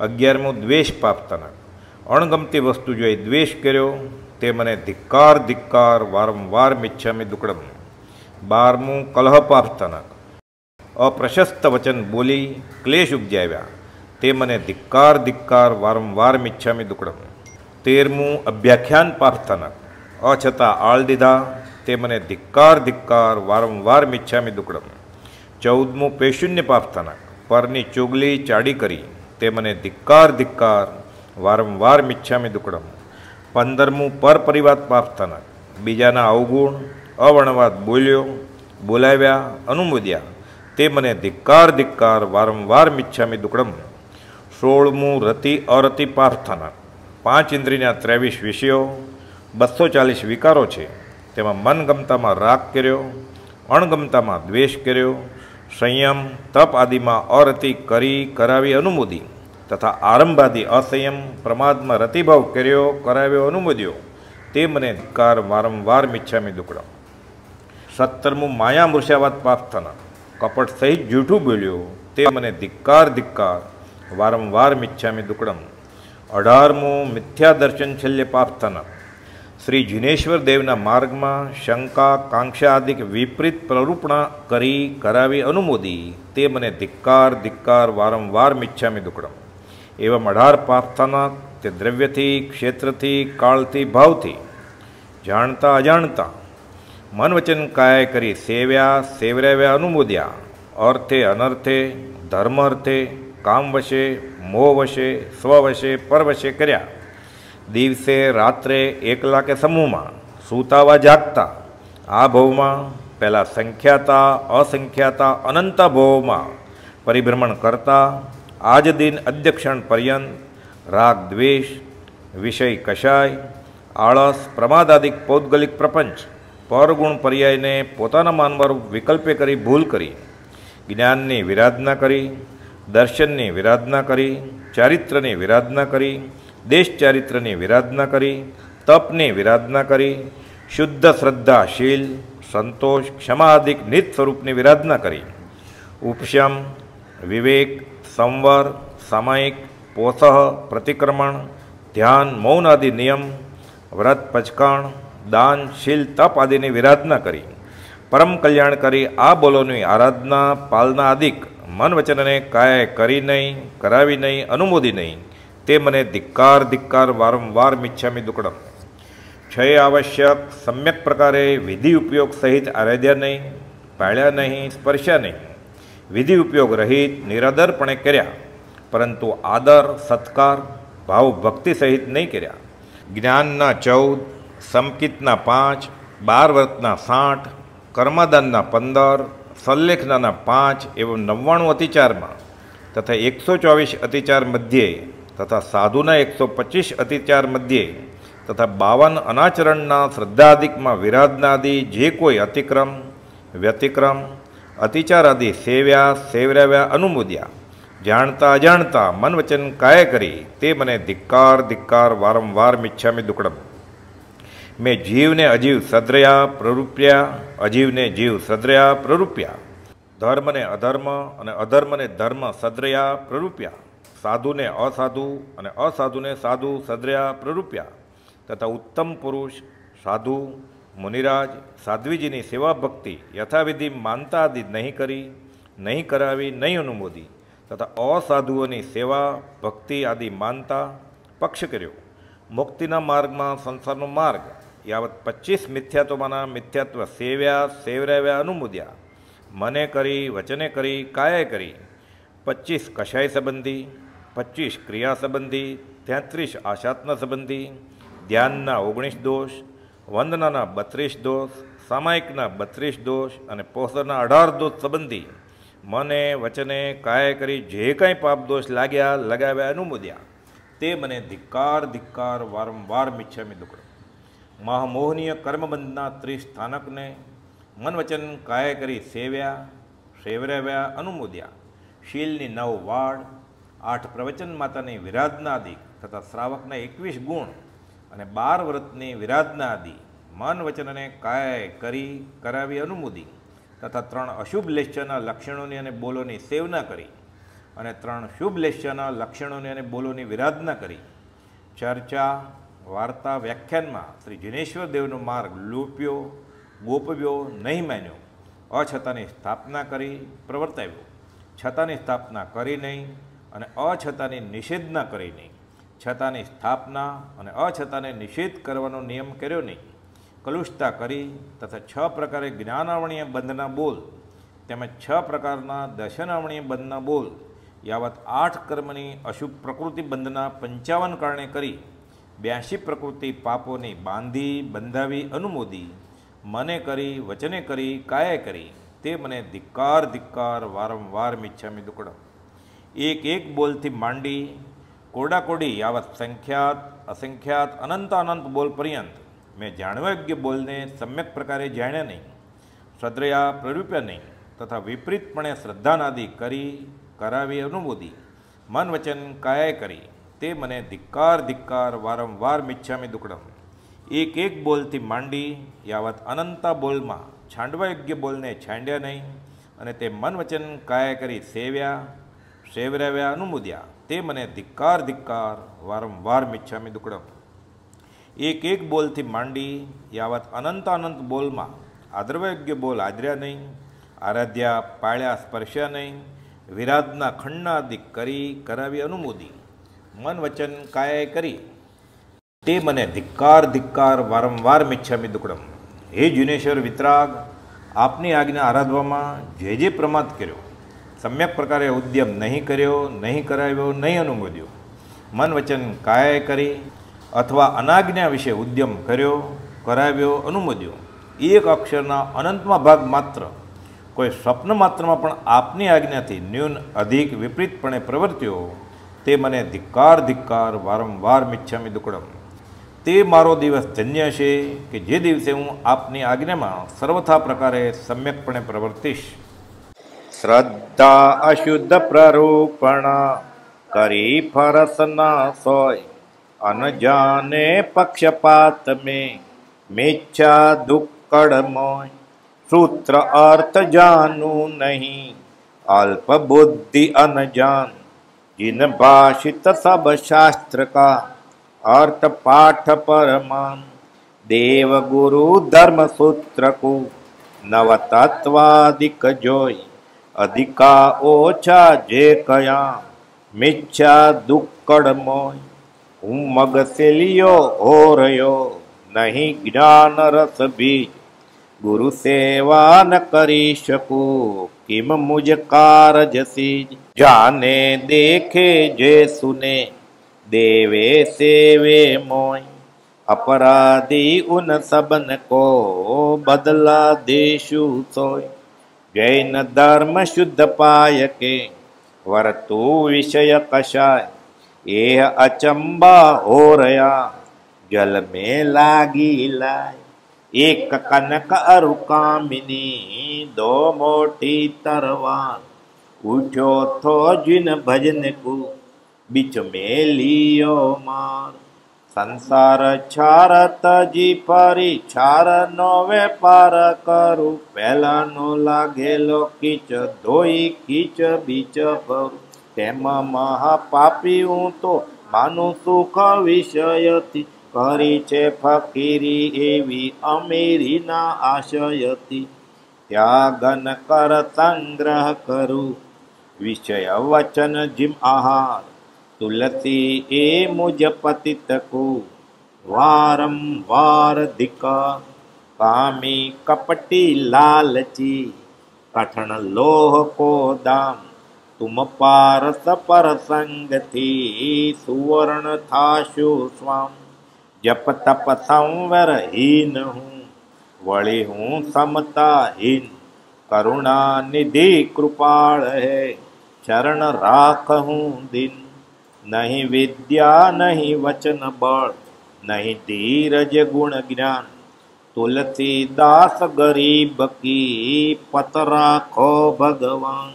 અગિયારમું દ્વેષ પાપતનક અણગમતી વસ્તુ જોઈ દ્વેષ કર્યો તે મને ધિક્કાર ધિક્કાર વારંવાર મિચ્છામી દુકડમ બારમું કલહ પાપતનક અપ્રશસ્ત વચન બોલી ક્લેશ ઉપજાવ્યા તે મને ધિક્કાર ધિક્કાર વારંવાર મિચ્છામી દુકડમ તેરમું અભ્યાખ્યાન પાપતનક અછતાં આળ દીધા તે મને ધિક્કાર ધિક્કાર વારંવાર મિચ્છામી દુકડમ ચૌદમું પેશુન્ય પાપથાનક પરની ચુગલી ચાડી કરી તે મને ધિક્કાર ધિક્કાર વારંવાર મિચ્છામી દુકડમ પંદરમું પર પરપરિવાદ પાપથાનક બીજાના અવગુણ અવણવાદ બોલ્યો બોલાવ્યા અનુમોદ્યા તે મને ધિક્કાર ધિક્કાર વારંવાર મિચ્છામી દુકડમ સોળમું રતિ અરતિ પાર્થના પાંચ ઇન્દ્રિયના ત્રેવીસ વિષયો બસો ચાલીસ વિકારો છે તેમાં મનગમતામાં રાગ કર્યો અણગમતામાં દ્વેષ કર્યો સંયમ તપ આદિમાં અરતિ કરી કરાવી અનુમોદી તથા આરંભાદી અસંયમ પ્રમાદમાં રતિભાવ કર્યો કરાવ્યો અનુમોદ્યો તે મને ધિકાર વારંવાર મિચ્છામી દુકડમ સત્તરમું માયા મૃષાવાદ પાસ્થાના કપટ સહિત જૂઠું બોલ્યું તે મને ધિક્કાર ધિક્કાર વારંવાર મિચ્છામી દુકડમ અઢારમું મિથ્યા દર્શન છેલ્લે પાસ્થાના શ્રી જિનેશ્વર દેવના માર્ગમાં શંકા કાંક્ષા આદિક વિપરીત પ્રરૂપણા કરી કરાવી અનુમોદી તે મને ધિક્કાર ધિક્કાર વારંવાર મિચ્છામી દુકડમ એવા મઢાર પાર્થના તે દ્રવ્યથી ક્ષેત્રથી કાળથી ભાવથી જાણતા અજાણતા મન વચન કાય કરી સેવ્યા સેવરાવ્યા અનુમોદ્યા અર્થે અનર્થે ધર્મ અર્થે કામ વશે મોહ વશે સ્વ વશે પર વશે કર્યા દિવસે રાત્રે એકલા કે સમૂહમાં સૂતાવા જાગતા આ ભવમાં પહેલાં સંખ્યાતા અસંખ્યાતા અનંતા ભવમાં પરિભ્રમણ કરતા આજ દિન અધ્યક્ષણ પર્યંત રાગ દ્વેષ વિષય કશાય આળસ પ્રમાદાદિક પૌદ્ગલિક પ્રપંચ પરગુણ પર્યાયને પોતાના માનવારૂપ વિકલ્પે કરી ભૂલ કરી જ્ઞાનની વિરાધના કરી દર્શનની વિરાધના કરી ચારિત્રની વિરાધના કરી દેશચારિત્રની વિરાધના કરી તપની વિરાધના કરી શુદ્ધ શ્રદ્ધાશીલ સંતોષ ક્ષમાધિક નિત સ્વરૂપની વિરાધના કરી ઉપશમ વિવેક સંવર સામાયિક પોસહ પ્રતિક્રમણ ધ્યાન મૌન આદિ નિયમ વ્રત પચકાણ દાન શીલ તપ આદિની વિરાધના કરી પરમ કલ્યાણ કરી આ બોલોની આરાધના પાલના આદિક મન વચનને કાય કરી નહીં કરાવી નહીં અનુમોદી નહીં તે મને ધિક્કાર ધિક્કાર વારંવાર મિચ્છામી દુકડમ ક્ષય આવશ્યક સમ્યક પ્રકારે વિધિ ઉપયોગ સહિત આરાધ્યા નહીં પાળ્યા નહીં સ્પર્શ્યા નહીં વિધિ ઉપયોગ રહિત નિરાદરપણે કર્યા પરંતુ આદર સત્કાર ભાવ ભક્તિ સહિત નહીં કર્યા જ્ઞાનના ચૌદ સમકિતના પાંચ બાર વ્રતના સાઠ કર્મદાનના પંદર સંલેખનાના પાંચ એવું નવ્વાણું અતિચારમાં તથા એકસો ચોવીસ અતિચાર મધ્યે તથા સાધુના એકસો પચીસ અતિચાર મધ્યે તથા બાવન અનાચરણના શ્રદ્ધાદિકમાં વિરાધનાદિ જે કોઈ અતિક્રમ વ્યતિક્રમ અતિચાર આદિ સેવ્યા સેવરાવ્યા અનુમોદ્યા જાણતા અજાણતા મન વચન કાય કરી તે મને ધિક્કાર ધિક્કાર વારંવાર મિચ્છામી દુકડમ મેં જીવને અજીવ સદ્રયા પ્રરૂપ્યા અજીવને જીવ સદ્રયા પ્રરૂપ્યા ધર્મને અધર્મ અને અધર્મને ધર્મ સદ્રયા પ્રરૂપ્યા સાધુને અસાધુ અને અસાધુને સાધુ સદ્રયા પ્રરૂપ્યા તથા ઉત્તમ પુરુષ સાધુ મુનિરાજ સાધ્વીજીની સેવા ભક્તિ યથાવિધિ માનતા આદિ નહીં કરી નહીં કરાવી નહીં અનુમોદી તથા અસાધુઓની સેવા ભક્તિ આદિ માનતા પક્ષ કર્યો મુક્તિના માર્ગમાં સંસારનો માર્ગ યાવત પચીસ મિથ્યાત્વમાંના મિથ્યાત્વ સેવ્યા સેવરાવ્યા અનુમોદ્યા મને કરી વચને કરી કાયે કરી પચીસ કશાય સંબંધી પચીસ ક્રિયા સંબંધી તેત્રીસ આશાત્મ સંબંધી ધ્યાનના ઓગણીસ દોષ વંદનાના બત્રીસ દોષ સામાયિકના બત્રીસ દોષ અને પોષણના અઢાર દોષ સંબંધી મને વચને કાય કરી જે કાંઈ પાપ દોષ લાગ્યા લગાવ્યા અનુમોદ્યા તે મને ધિક્કાર ધિક્કાર વારંવાર મિચ્છામી દુકડો મહામોહનીય કર્મબંધના ત્રિસ્થાનકને મન વચન કાય કરી સેવ્યા સેવરાવ્યા અનુમોદ્યા શીલની નવ વાડ આઠ પ્રવચન માતાની વિરાધનાદિ તથા શ્રાવકના એકવીસ ગુણ અને બાર વ્રતની વિરાધનાદિ મન વચનને કાય કરી કરાવી અનુમોદી તથા ત્રણ અશુભ લેશ્યના લક્ષણોની અને બોલોની સેવના કરી અને ત્રણ શુભ લેશ્યના લક્ષણોની અને બોલોની વિરાધના કરી ચર્ચા વાર્તા વ્યાખ્યાનમાં શ્રી જિનેશ્વર દેવનો માર્ગ લોપ્યો ગોપવ્યો નહીં માન્યો અછતાની સ્થાપના કરી પ્રવર્તાવ્યો છતાંની સ્થાપના કરી નહીં અને અછતાની નિષેધના કરી નહીં છતાંની સ્થાપના અને અછતાને નિષેધ કરવાનો નિયમ કર્યો નહીં કલુષતા કરી તથા છ પ્રકારે જ્ઞાનાવણીય બંધના બોલ તેમજ છ પ્રકારના દર્શનાવણીય બંધના બોલ યાવત આઠ કર્મની અશુભ પ્રકૃતિ બંધના પંચાવન કારણે કરી બ્યાસી પ્રકૃતિ પાપોની બાંધી બંધાવી અનુમોદી મને કરી વચને કરી કાયે કરી તે મને ધિક્કાર ધિક્કાર વારંવાર મિચ્છામી દુકડમ એક એક બોલથી માંડી કોડાકોડી યાવત સંખ્યાત અસંખ્યાત અનંત અનંત બોલ પર્યંત મેં જાણવા યોગ્ય બોલને સમ્યક પ્રકારે જાણ્યા નહીં શ્રદ્ધયા પ્રરૂપ્યા નહીં તથા વિપરીતપણે શ્રદ્ધાનાદિ કરી કરાવી અનુમોદી મન વચન કાયાએ કરી તે મને ધિક્કાર ધિક્કાર વારંવાર મિચ્છામી દુકડમ એક એક બોલથી માંડી યાવત અનંતા બોલમાં છાંડવા યોગ્ય બોલને છાંડ્યા નહીં અને તે મન વચન કાયા કરી સેવ્યા સેવરાવ્યા અનુમોદ્યા તે મને ધિક્કાર ધિક્કાર વારંવાર મિચ્છામી દુકડમ એક એક બોલથી માંડી યાવત અનંત અનંત બોલમાં આદ્રવયોગ્ય બોલ આદર્યા નહીં આરાધ્યા પાળ્યા સ્પર્શ્યા નહીં વિરાધના ખંડનાદિ કરી કરાવી અનુમોદી મન વચન કાયાએ કરી તે મને ધિક્કાર ધિક્કાર વારંવાર મિચ્છામી દુકડમ હે જુનેશ્વર વિતરાગ આપની આજ્ઞા આરાધવામાં જે જે પ્રમાદ કર્યો સમ્યક પ્રકારે ઉદ્યમ નહીં કર્યો નહીં કરાવ્યો નહીં અનુમોદ્યો મન વચન કાય કરી અથવા અનાજ્ઞા વિશે ઉદ્યમ કર્યો કરાવ્યો અનુમોદ્યો એક અક્ષરના અનંતમાં ભાગ માત્ર કોઈ સ્વપ્ન માત્રમાં પણ આપની આજ્ઞાથી ન્યૂન અધિક વિપરીતપણે પ્રવર્ત્યો તે મને ધિક્કાર ધિક્કાર વારંવાર મિચ્છામી દુકડમ તે મારો દિવસ ધન્ય છે કે જે દિવસે હું આપની આજ્ઞામાં સર્વથા પ્રકારે સમ્યકપણે પ્રવર્તીશ श्रद्धा अशुद्ध प्ररूपण करी फरस ना सोय अनजाने पक्षपात में मिच्छा दुक्कड़ मोय सूत्र अर्थ जानू नहीं अल्प बुद्धि अनजान जिन भाषित सब शास्त्र का अर्थ पाठ परमान देव गुरु धर्म सूत्र को नवतत्वादिक जोई અધિકા ઓછા જે કયા મિચ્છા દુક્કડ મોય હું મગ સેલિયો હો રહ્યો નહીં જ્ઞાન રસ બીજ ગુરુ સેવા ન કરી શકું किम मुझ कारजसी जाने देखे जे सुने देवे सेवे मोय अपराधी उन सबन को बदला देशु सोय जैन धर्म शुद्ध पाय के तू विषय कषाय यह अचंबा हो रया जल में लागी लाय एक कनक अरु कामिनी दो मोटी तरवान उठो थो जिन भजन को बिच में लियो मार સંસાર છારત તજી ફરી છાર નો વેપાર કરું પહેલાનો લાગેલો કીચ ધોઈ કીચ બીચ ભરું તેમાં પાપી હું તો માનું સુખ વિષયથી કરી છે ફકીરી એવી અમીરીના આશયથી ત્યાગન કર સંગ્રહ કરું વિષય વચન જીમ આહાર तुलसी ए मुझ पतित को वार धिका कामी कपटी लालची कठिन लोह को दाम तुम पारस पर थी सुवर्ण थाशु स्वाम जप तप संवर हीन हूँ वड़ी हूँ समता हीन करुणा निधि कृपाल है शरण राख हूँ दिन नहीं विद्या नहीं वचन बल नहीं धीरज गुण ज्ञान तुलसीदास गरीब की पत राखो भगवान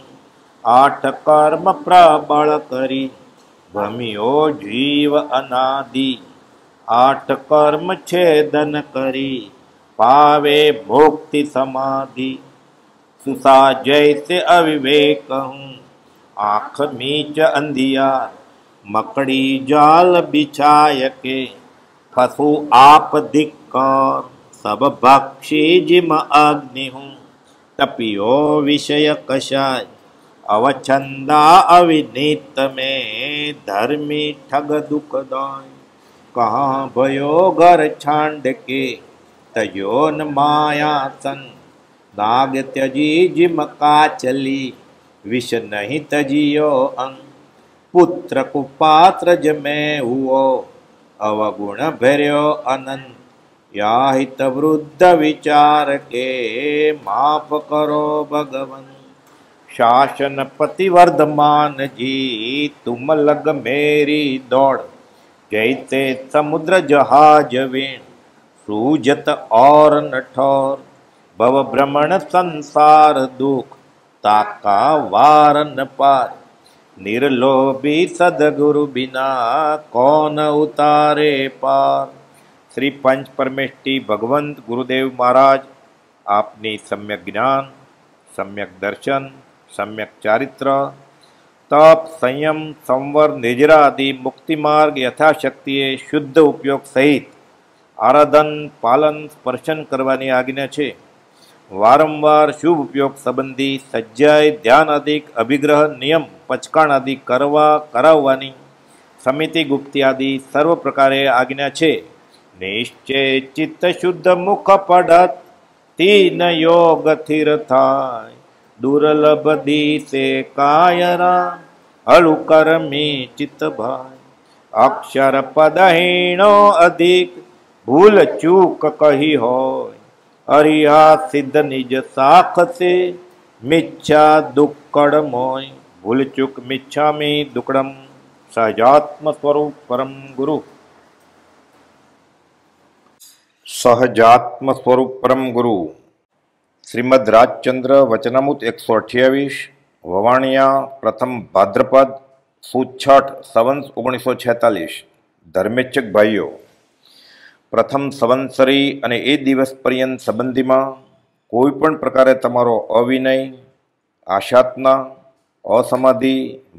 आठ कर्म प्रबल करी भमियो जीव अनादि आठ कर्म छेदन करी पावे भोक्ति समाधि सुसा जैसे अविवेक हूँ आँख मीच अंधियार मकड़ी जाल बिछाय के फसो आप धिक्कार सब भक्षे जिम अग्नि हूँ तपियो विषय कषाय अवछंदा अविनीत में धर्मी ठग दुखदाय कहाँ भयो घर छांड के तयोन माया सन नाग त्यजी जिम का चली विष नहीं तजियो अंग पुत्र पात्र जमे हुओ अवगुण भर्यो अनंत या वृद्ध विचार के माफ करो भगवन शासन पति वर्धमान जी तुम लग मेरी दौड़ जैते समुद्र जहाज वेण सूजत और नठौर भव भ्रमण संसार दुख ताका वार न पार निर्लोभी सदगुरु बिना कौन उतारे पार श्री पंच परमेष्टि भगवंत गुरुदेव महाराज आपने सम्यक ज्ञान सम्यक दर्शन सम्यक चारित्र तप संयम संवर निजरा आदि मुक्ति मार्ग यथाशक्ति शुद्ध उपयोग सहित आराधन पालन स्पर्शन करने आज्ञा है વારંવાર શુભ ઉપયોગ સંબંધી સજ્જાય ધ્યાન અધિક અભિગ્રહ નિયમ પચકાણ આદિ કરવા કરાવવાની સમિતિ ગુપ્તિ આદિ સર્વ પ્રકારે આજ્ઞા છે નિશ્ચય ચિત્ત શુદ્ધ મુખ પડત તીન યોગ થિર થાય દુર્લભ દિશે કાયરા હળુ કરમી ચિત્ત ભાઈ અક્ષર પદહીણો અધિક ભૂલ ચૂક કહી હોય अरिया सिद्ध निज साख से मिच्छा दुक्कड़ मोय भूल चुक मिच्छा में दुकड़म सहजात्म स्वरूप परम गुरु सहजात्म स्वरूप परम गुरु श्रीमद राजचंद्र वचनामुत एक सौ अठ्यावीस વવાણિયા प्रथम भाद्रपद સુદ છઠ સવંસ ઓગણીસો છેતાલીસ ધર્મેચ્છક ભાઈઓ પ્રથમ સંવત્સરી અને એ દિવસ પર્યંત સંબંધીમાં કોઈપણ પ્રકારે તમારો અવિનય આશાતના અસમાધિ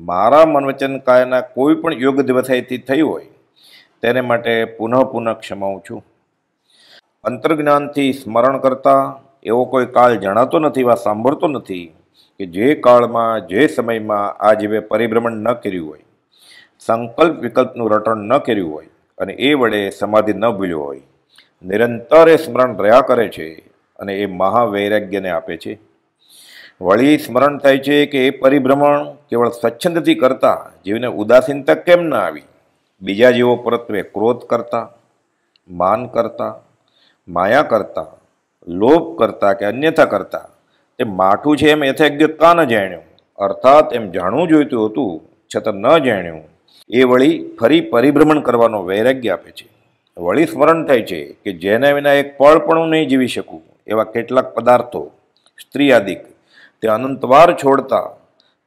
મારા મનવચન કાયના કોઈ પણ યોગ દિવસાયથી થઈ હોય તેને માટે પુનઃપુનઃ ક્ષમાવું છું અંતર્જ્ઞાનથી સ્મરણ કરતા એવો કોઈ કાળ જણાતો નથી વા સાંભળતો નથી કે જે કાળમાં જે સમયમાં આ જીવે પરિભ્રમણ ન કર્યું હોય સંકલ્પ વિકલ્પનું રટણ ન કર્યું હોય અને એ વડે સમાધિ ન ભૂલ્યો હોય નિરંતર એ સ્મરણ રહ્યા કરે છે અને એ મહાવૈરાગ્યને આપે છે વળી સ્મરણ થાય છે કે એ પરિભ્રમણ કેવળ સ્વચ્છંદથી કરતા જીવને ઉદાસીનતા કેમ ન આવી બીજા જીવો પરત્વે ક્રોધ કરતા માન કરતા માયા કરતા લોભ કરતા કે અન્યથા કરતા તે માઠું છે એમ યથાજ્ઞ ન જાણ્યું અર્થાત એમ જાણવું જોઈતું હતું છતાં ન જાણ્યું એ વળી ફરી પરિભ્રમણ કરવાનો વૈરાગ્ય આપે છે વળી સ્મરણ થાય છે કે જેના વિના એક પળ પણ હું નહીં જીવી શકું એવા કેટલાક પદાર્થો સ્ત્રી આદિક તે અનંતવાર છોડતા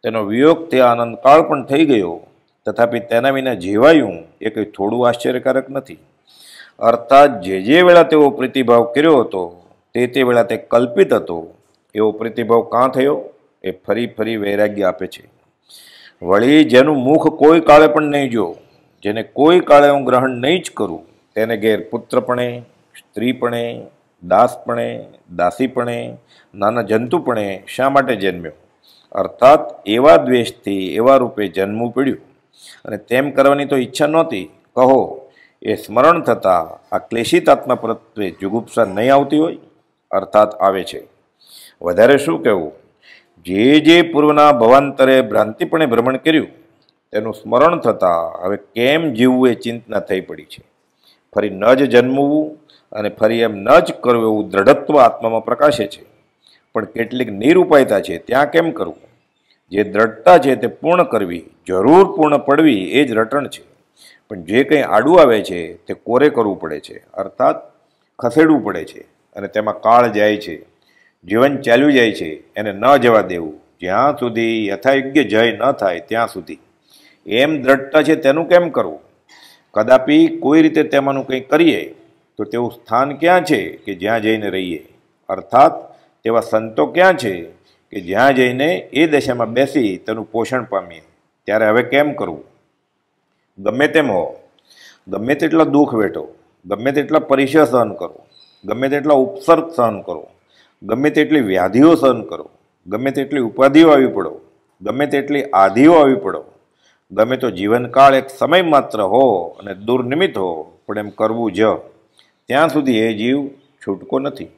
તેનો વિયોગ તે આનંદકાળ પણ થઈ ગયો તથાપि તેના વિના જીવાયું એ કંઈ થોડું આશ્ચર્યકારક નથી અર્થાત જે જે વેળા તેઓ પ્રતિભાવ કર્યો હતો તે તે વેળા તે કલ્પિત હતો એવો પ્રતિભાવ કાં થયો એ ફરી ફરી વૈરાગ્ય આપે છે વળી જેનું મુખ કોઈ કાળે પણ નહીં જોઉં જેને કોઈ કાળે હું ગ્રહણ નહીં જ કરું તેને ગેરપુત્રપણે સ્ત્રીપણે દાસપણે દાસીપણે નાના જંતુપણે શા માટે જન્મ્યો અર્થાત એવા દ્વેષથી એવા રૂપે જન્મવું પડ્યું અને તેમ કરવાની તો ઈચ્છા નહોતી કહો એ સ્મરણ થતાં આ ક્લેશિત આત્મા પ્રત્યે જુગુપ્સા નહીં આવતી હોય અર્થાત આવે છે વધારે શું કહેવું જે જે પૂર્વના ભવાંતરે ભ્રાંતિપણે ભ્રમણ કર્યું તેનું સ્મરણ થતાં હવે કેમ જીવવું એ ચિંતના થઈ પડી છે ફરી ન જ જન્મવું અને ફરી એમ ન જ કરવું એવું દ્રઢત્વ આત્મામાં પ્રકાશે છે પણ કેટલીક નિરૂપાયતા છે ત્યાં કેમ કરવું જે દ્રઢતા છે તે પૂર્ણ કરવી જરૂર પૂર્ણ પડવી એ જ રટણ છે પણ જે કંઈ આડું આવે છે તે કોરે કરવું પડે છે અર્થાત ખસેડવું પડે છે અને તેમાં કાળ જાય છે જીવન ચાલ્યું જાય છે એને ન જવા દેવું જ્યાં સુધી યથાયોગ્ય જય ન થાય ત્યાં સુધી એમ દ્રઢતા છે તેનું કેમ કરવું કદાપી કોઈ રીતે તેમાંનું કંઈ કરીએ તો તેવું સ્થાન ક્યાં છે કે જ્યાં જઈને રહીએ અર્થાત તેવા સંતો ક્યાં છે કે જ્યાં જઈને એ દશામાં બેસી તેનું પોષણ પામીએ ત્યારે હવે કેમ કરવું ગમે તેમ હો ગમે તેટલા દુઃખ વેઠો ગમે તેટલા પરિચય સહન કરો ગમે તેટલા ઉપસર્ગ સહન કરો ગમે તેટલી વ્યાધિઓ સહન કરો ગમે તેટલી ઉપાધિઓ આવી પડો ગમે તેટલી આધિઓ આવી પડો ગમે તો જીવનકાળ એક સમય માત્ર હો અને દુર્નિમિત્ત હો પણ એમ કરવું જ ત્યાં સુધી એ જીવ છૂટકો નથી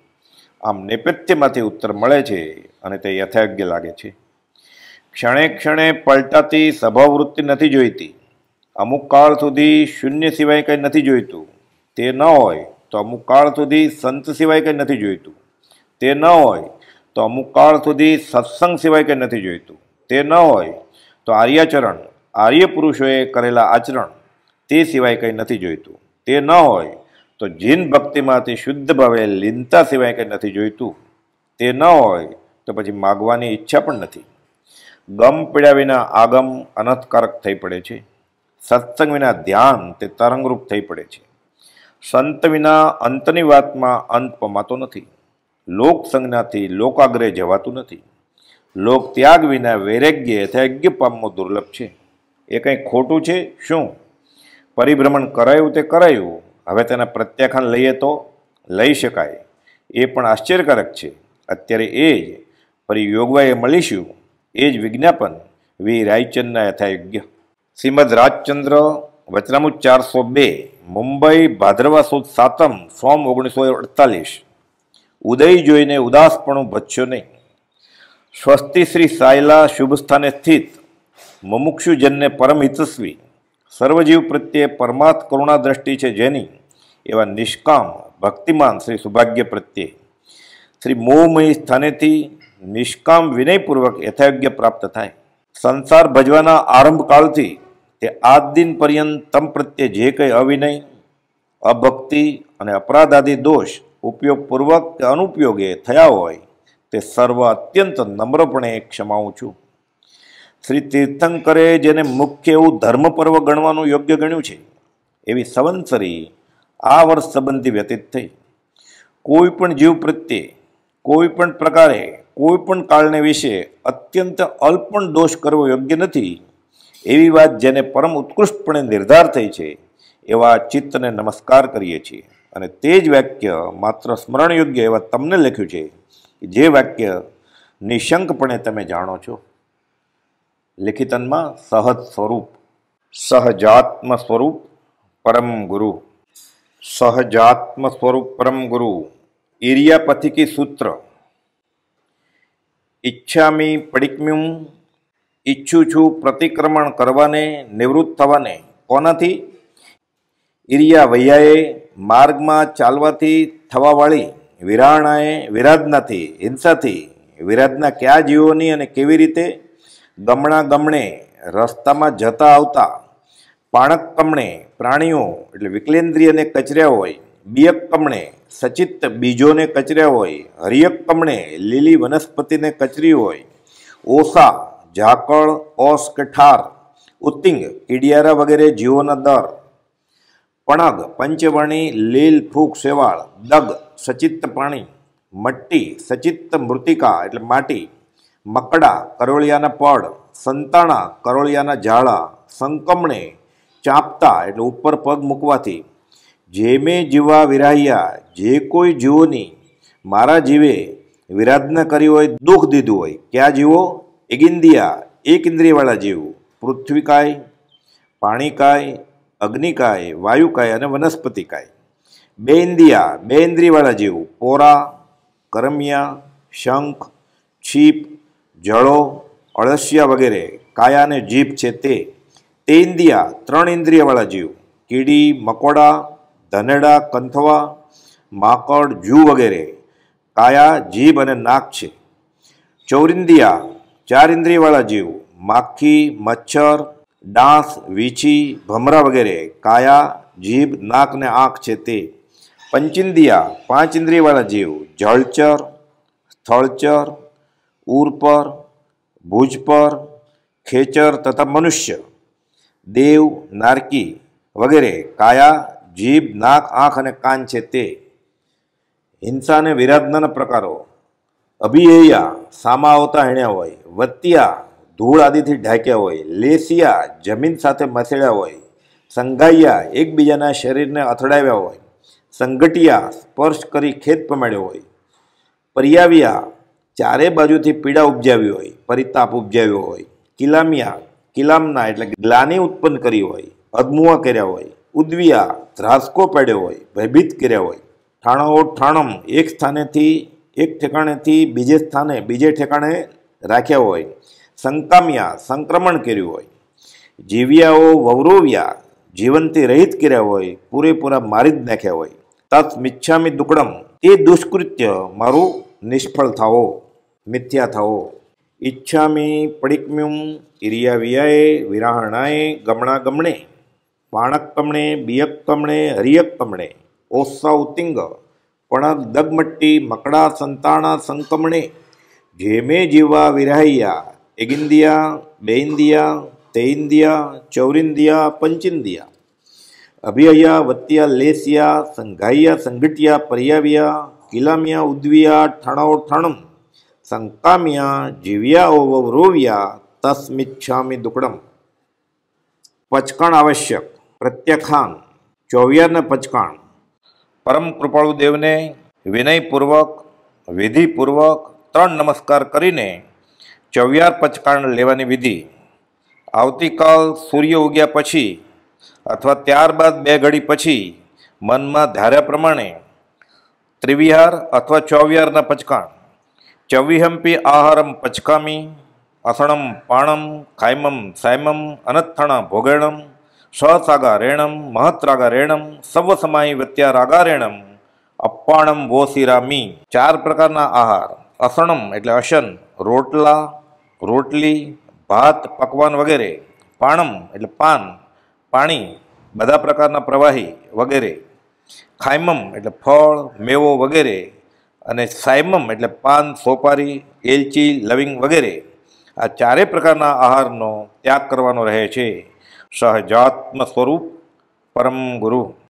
આમ નેપથ્યમાંથી ઉત્તર મળે છે અને તે યથાયોગ્ય લાગે છે ક્ષણે ક્ષણે પલટાતી સ્વભાવવૃત્તિ નથી જોઈતી અમુક કાળ સુધી શૂન્ય સિવાય કંઈ નથી જોઈતું તે ન હોય તો અમુક કાળ સુધી સંત સિવાય કંઈ નથી જોઈતું તે ન હોય તો અમુક કાળ સુધી સત્સંગ સિવાય કંઈ નથી જોઈતું તે ન હોય તો આર્યાચરણ આર્ય પુરુષોએ કરેલા આચરણ તે સિવાય કંઈ નથી જોઈતું તે ન હોય તો જીન ભક્તિમાંથી શુદ્ધ ભાવે લીનતા સિવાય કંઈ નથી જોઈતું તે ન હોય તો પછી માગવાની ઈચ્છા પણ નથી ગમ પીડા વિના આગમ અનથકારક થઈ પડે છે સત્સંગ વિના ધ્યાન તે તરંગરૂપ થઈ પડે છે સંત વિના અંતની વાતમાં અંત પમાતો નથી લોકસંજ્ઞાથી લોકાગ્રહ જવાતું નથી લોક ત્યાગ વિના વૈરાગ્ય યથાગ્ય પામવું દુર્લભ છે એ કંઈ ખોટું છે શું પરિભ્રમણ કરાયું તે કરાયું હવે તેના પ્રત્યાખ્યાન લઈએ તો લઈ શકાય એ પણ આશ્ચર્યકારક છે અત્યારે એ જ ફરી યોગવાએ મળીશું એ જ વિજ્ઞાપન વી રાયચંદના યથાયોગ્ય શ્રીમદ રાજચંદ્ર વચનામુ ચારસો બે મુંબઈ ભાદ્રવા સુદ સાતમ ફોર્મ ઓગણીસો અડતાલીસ ઉદય જોઈને ઉદાસપણું ભચ્યો નહીં સ્વસ્તિ શ્રી સાયલા શુભસ્થાને સ્થિત મમુક્ષુજનને પરમ હિતસ્વી સર્વજીવ પ્રત્યે પરમાર્થ કરુણા દ્રષ્ટિ છે જેની એવા નિષ્કામ ભક્તિમાન શ્રી સુભાગ્ય પ્રત્યે શ્રી મોહમય સ્થાનેથી નિષ્કામ વિનયપૂર્વક યથાયોગ્ય પ્રાપ્ત થાય સંસાર ભજવાના આરંભકાળથી તે આજ દિન પર્યંત તમ પ્રત્યે જે કંઈ અવિનય અભક્તિ અને અપરાધ આદિ દોષ ઉપયોગપૂર્વક કે અનુપયોગે થયા હોય તે સર્વ અત્યંત નમ્રપણે ક્ષમાવું છું શ્રી તીર્થંકરે જેને મુખ્ય એવું ધર્મપર્વ ગણવાનું યોગ્ય ગણ્યું છે એવી સંવત્સરી આ વર્ષ સંબંધી વ્યતીત થઈ કોઈ પણ જીવ પ્રત્યે કોઈ પણ પ્રકારે કોઈ પણ કાળને વિશે અત્યંત અલ્પણ દોષ કરવો યોગ્ય નથી એવી વાત જેને પરમ ઉત્કૃષ્ટપણે નિર્ધાર થઈ છે એવા ચિત્તને નમસ્કાર કરીએ છીએ ને તેજ વાક્ય માત્ર સ્મરણ્યુદ્ય એવ તમણે લખ્યું છે કે જે વાક્ય નિશંકપણે તમે જાણો છો લખિતન માં સહત સ્વરૂપ સહજાત્મ સ્વરૂપ પરમ ગુરુ સહજાત્મ સ્વરૂપ પરમ ગુરુ એરિયા પથી કે સૂત્ર ઇચ્છામી પડીકમ ઇચ્છુ છું પ્રતિક્રમણ કરવાને નિવૃત થવાને કોનાથી ઇરિયા વૈયાએ માર્ગમાં ચાલવાથી થવાવાળી વિરાણાએ વિરાધનાથી હિંસાથી વિરાધના કયા જીવોની અને કેવી રીતે ગમણા ગમણે રસ્તામાં જતા આવતા પાણક કમણે પ્રાણીઓ એટલે વિકલેન્દ્રિયને કચર્યા હોય બિયક કમણે સચિત બીજોને કચર્યા હોય હરિયક કમણે લીલી વનસ્પતિને કચરી હોય ઓસા ઝાકળ ઓસ કે ઠાર ઉત્તિંગ કીડિયારા વગેરે જીવોના દર પણગ પંચવણી લીલ ફૂક શેવાળ દગ સચિત્ત પાણી મટ્ટી સચિત્ત મૃતિકા એટલે માટી મકડા કરોળિયાના પડ સંતાણા કરોળિયાના ઝાડા સંકમણે ચાપતા એટલે ઉપર પગ મૂકવાથી જે મેં જીવવા વિરાહ્યા જે કોઈ જીવોની મારા જીવે વિરાધના કરી હોય દુઃખ દીધું હોય ક્યાં જીવો એગિંદિયા એક ઇન્દ્રિયવાળા જીવ પૃથ્વીકાય પાણીકાય અગ્નિકાય વાયુકાય અને વનસ્પતિકાય બે ઇન્દ્રિયા બે ઇન્દ્રિયવાળા જીવ પોરા કરમિયા શંખ છીપ જળો અળસિયા વગેરે કાયા અને જીભ છે તે તે ઇન્દ્રિયા ત્રણ ઇન્દ્રિયવાળા જીવ કીડી મકોડા ધનેડા કંથવા માકડ જૂ વગેરે કાયા જીભ અને નાક છે ચૌરિંદિયા ચાર ઇન્દ્રિયવાળા જીવ માખી મચ્છર ડાંસ વીછી ભમરા વગેરે કાયા જીભ નાક ને આંખ છે તે પંચિંદિયા પાંચ ઇન્દ્રિયવાળા જીવ જળચર સ્થળચર ઉર્પર ભુજપર ખેચર તથા મનુષ્ય દેવ નારકી વગેરે કાયા જીભ નાક આંખ અને કાન છે તે હિંસાને વિરાધનાના પ્રકારો અભિયૈયા સામા આવતા હેણ્યા હોય વત્યા ધૂળ આદિથી ઢાંક્યા હોય લેસિયા જમીન સાથે મસેડ્યા હોય સંઘાઈયા એકબીજાના શરીરને અથડાવ્યા હોય સંગટિયા સ્પર્શ કરી ખેત પમાડ્યો હોય પર્યાવ્યા ચારે બાજુથી પીડા ઉપજાવી હોય પરિતાપ ઉપજાવ્યો હોય કિલામિયા કિલામના એટલે ગ્લાની ઉત્પન્ન કરી હોય અદમુઆ કર્યા હોય ઉદવિયા ધ્રાસકો પાડ્યો હોય ભયભીત કર્યા હોય ઠાણો ઠાણમ એક સ્થાનેથી એક ઠેકાણેથી બીજે સ્થાને બીજે ઠેકાણે રાખ્યા હોય સંકામ્યા સંક્રમણ કર્યું હોય જીવ્યાઓ વવરોવ્યા જીવનથી રહિત કર્યા હોય પૂરેપૂરા મારી જ નાખ્યા હોય તત મિચ્છામી દુકડમ એ દુષ્કૃત્ય મારું નિષ્ફળ થાઓ મિથ્યા થાઓ ઈચ્છામી પડિકમ્યુમ ઇરિયા વિયાએ વિરાહણાએ ગમણા ગમણે પાણક કમણે બિયક કમણે હરિયક કમણે ઓસ્સા ઉત્તિંગ પણક દગમટ્ટી મકડા સંતાણા સંકમણે જેમે જીવા વિરાહ્યા एगिंदिया बेइंदिया तेइंदिया चौरिंदिया पंचिंदिया अभिया वत्तिया लेसिया संघाइया संघटिया परियाविया किलामिया उद्विया ठणव ठणम संकामिया जीविया ओवरोविया तस्मिच्छामि दुकड़म पचकाण आवश्यक प्रत्याख्यान चौव्यान पचकाण परम कृपाळु देवने વિનયપૂર્વક વિધિપૂર્વક तरण नमस्कार કરીને ચવિયાર પચકાણ લેવાની વિધિ આવતીકાલ સૂર્ય ઉગ્યા પછી અથવા ત્યારબાદ બે ઘડી પછી મનમાં ધાર્યા પ્રમાણે ત્રિવિહાર અથવા ચોવિહારના પચકાણ ચવિહંપી આહારમ પચકામી અસણમ પાણમ કાયમમ સાયમમ અનથણા ભોગેણમ મહત્રાગા સહસાગારેણમ મહત્રાગારેણમ સર્વસમાય વ્યત્યારાગારેણમ અપ્પાણમ વોસિરામી ચાર પ્રકારના આહાર અસણમ એટલે અશન રોટલા રોટલી ભાત પકવાન વગેરે પાણમ એટલે પાન પાણી બધા પ્રકારના પ્રવાહી વગેરે ખાયમમ એટલે ફળ મેવો વગેરે અને સાયમમ એટલે પાન સોપારી એલચી લવિંગ વગેરે આ ચારે પ્રકારના આહારનો ત્યાગ કરવાનો રહે છે સહજાત્મ સ્વરૂપ પરમ ગુરુ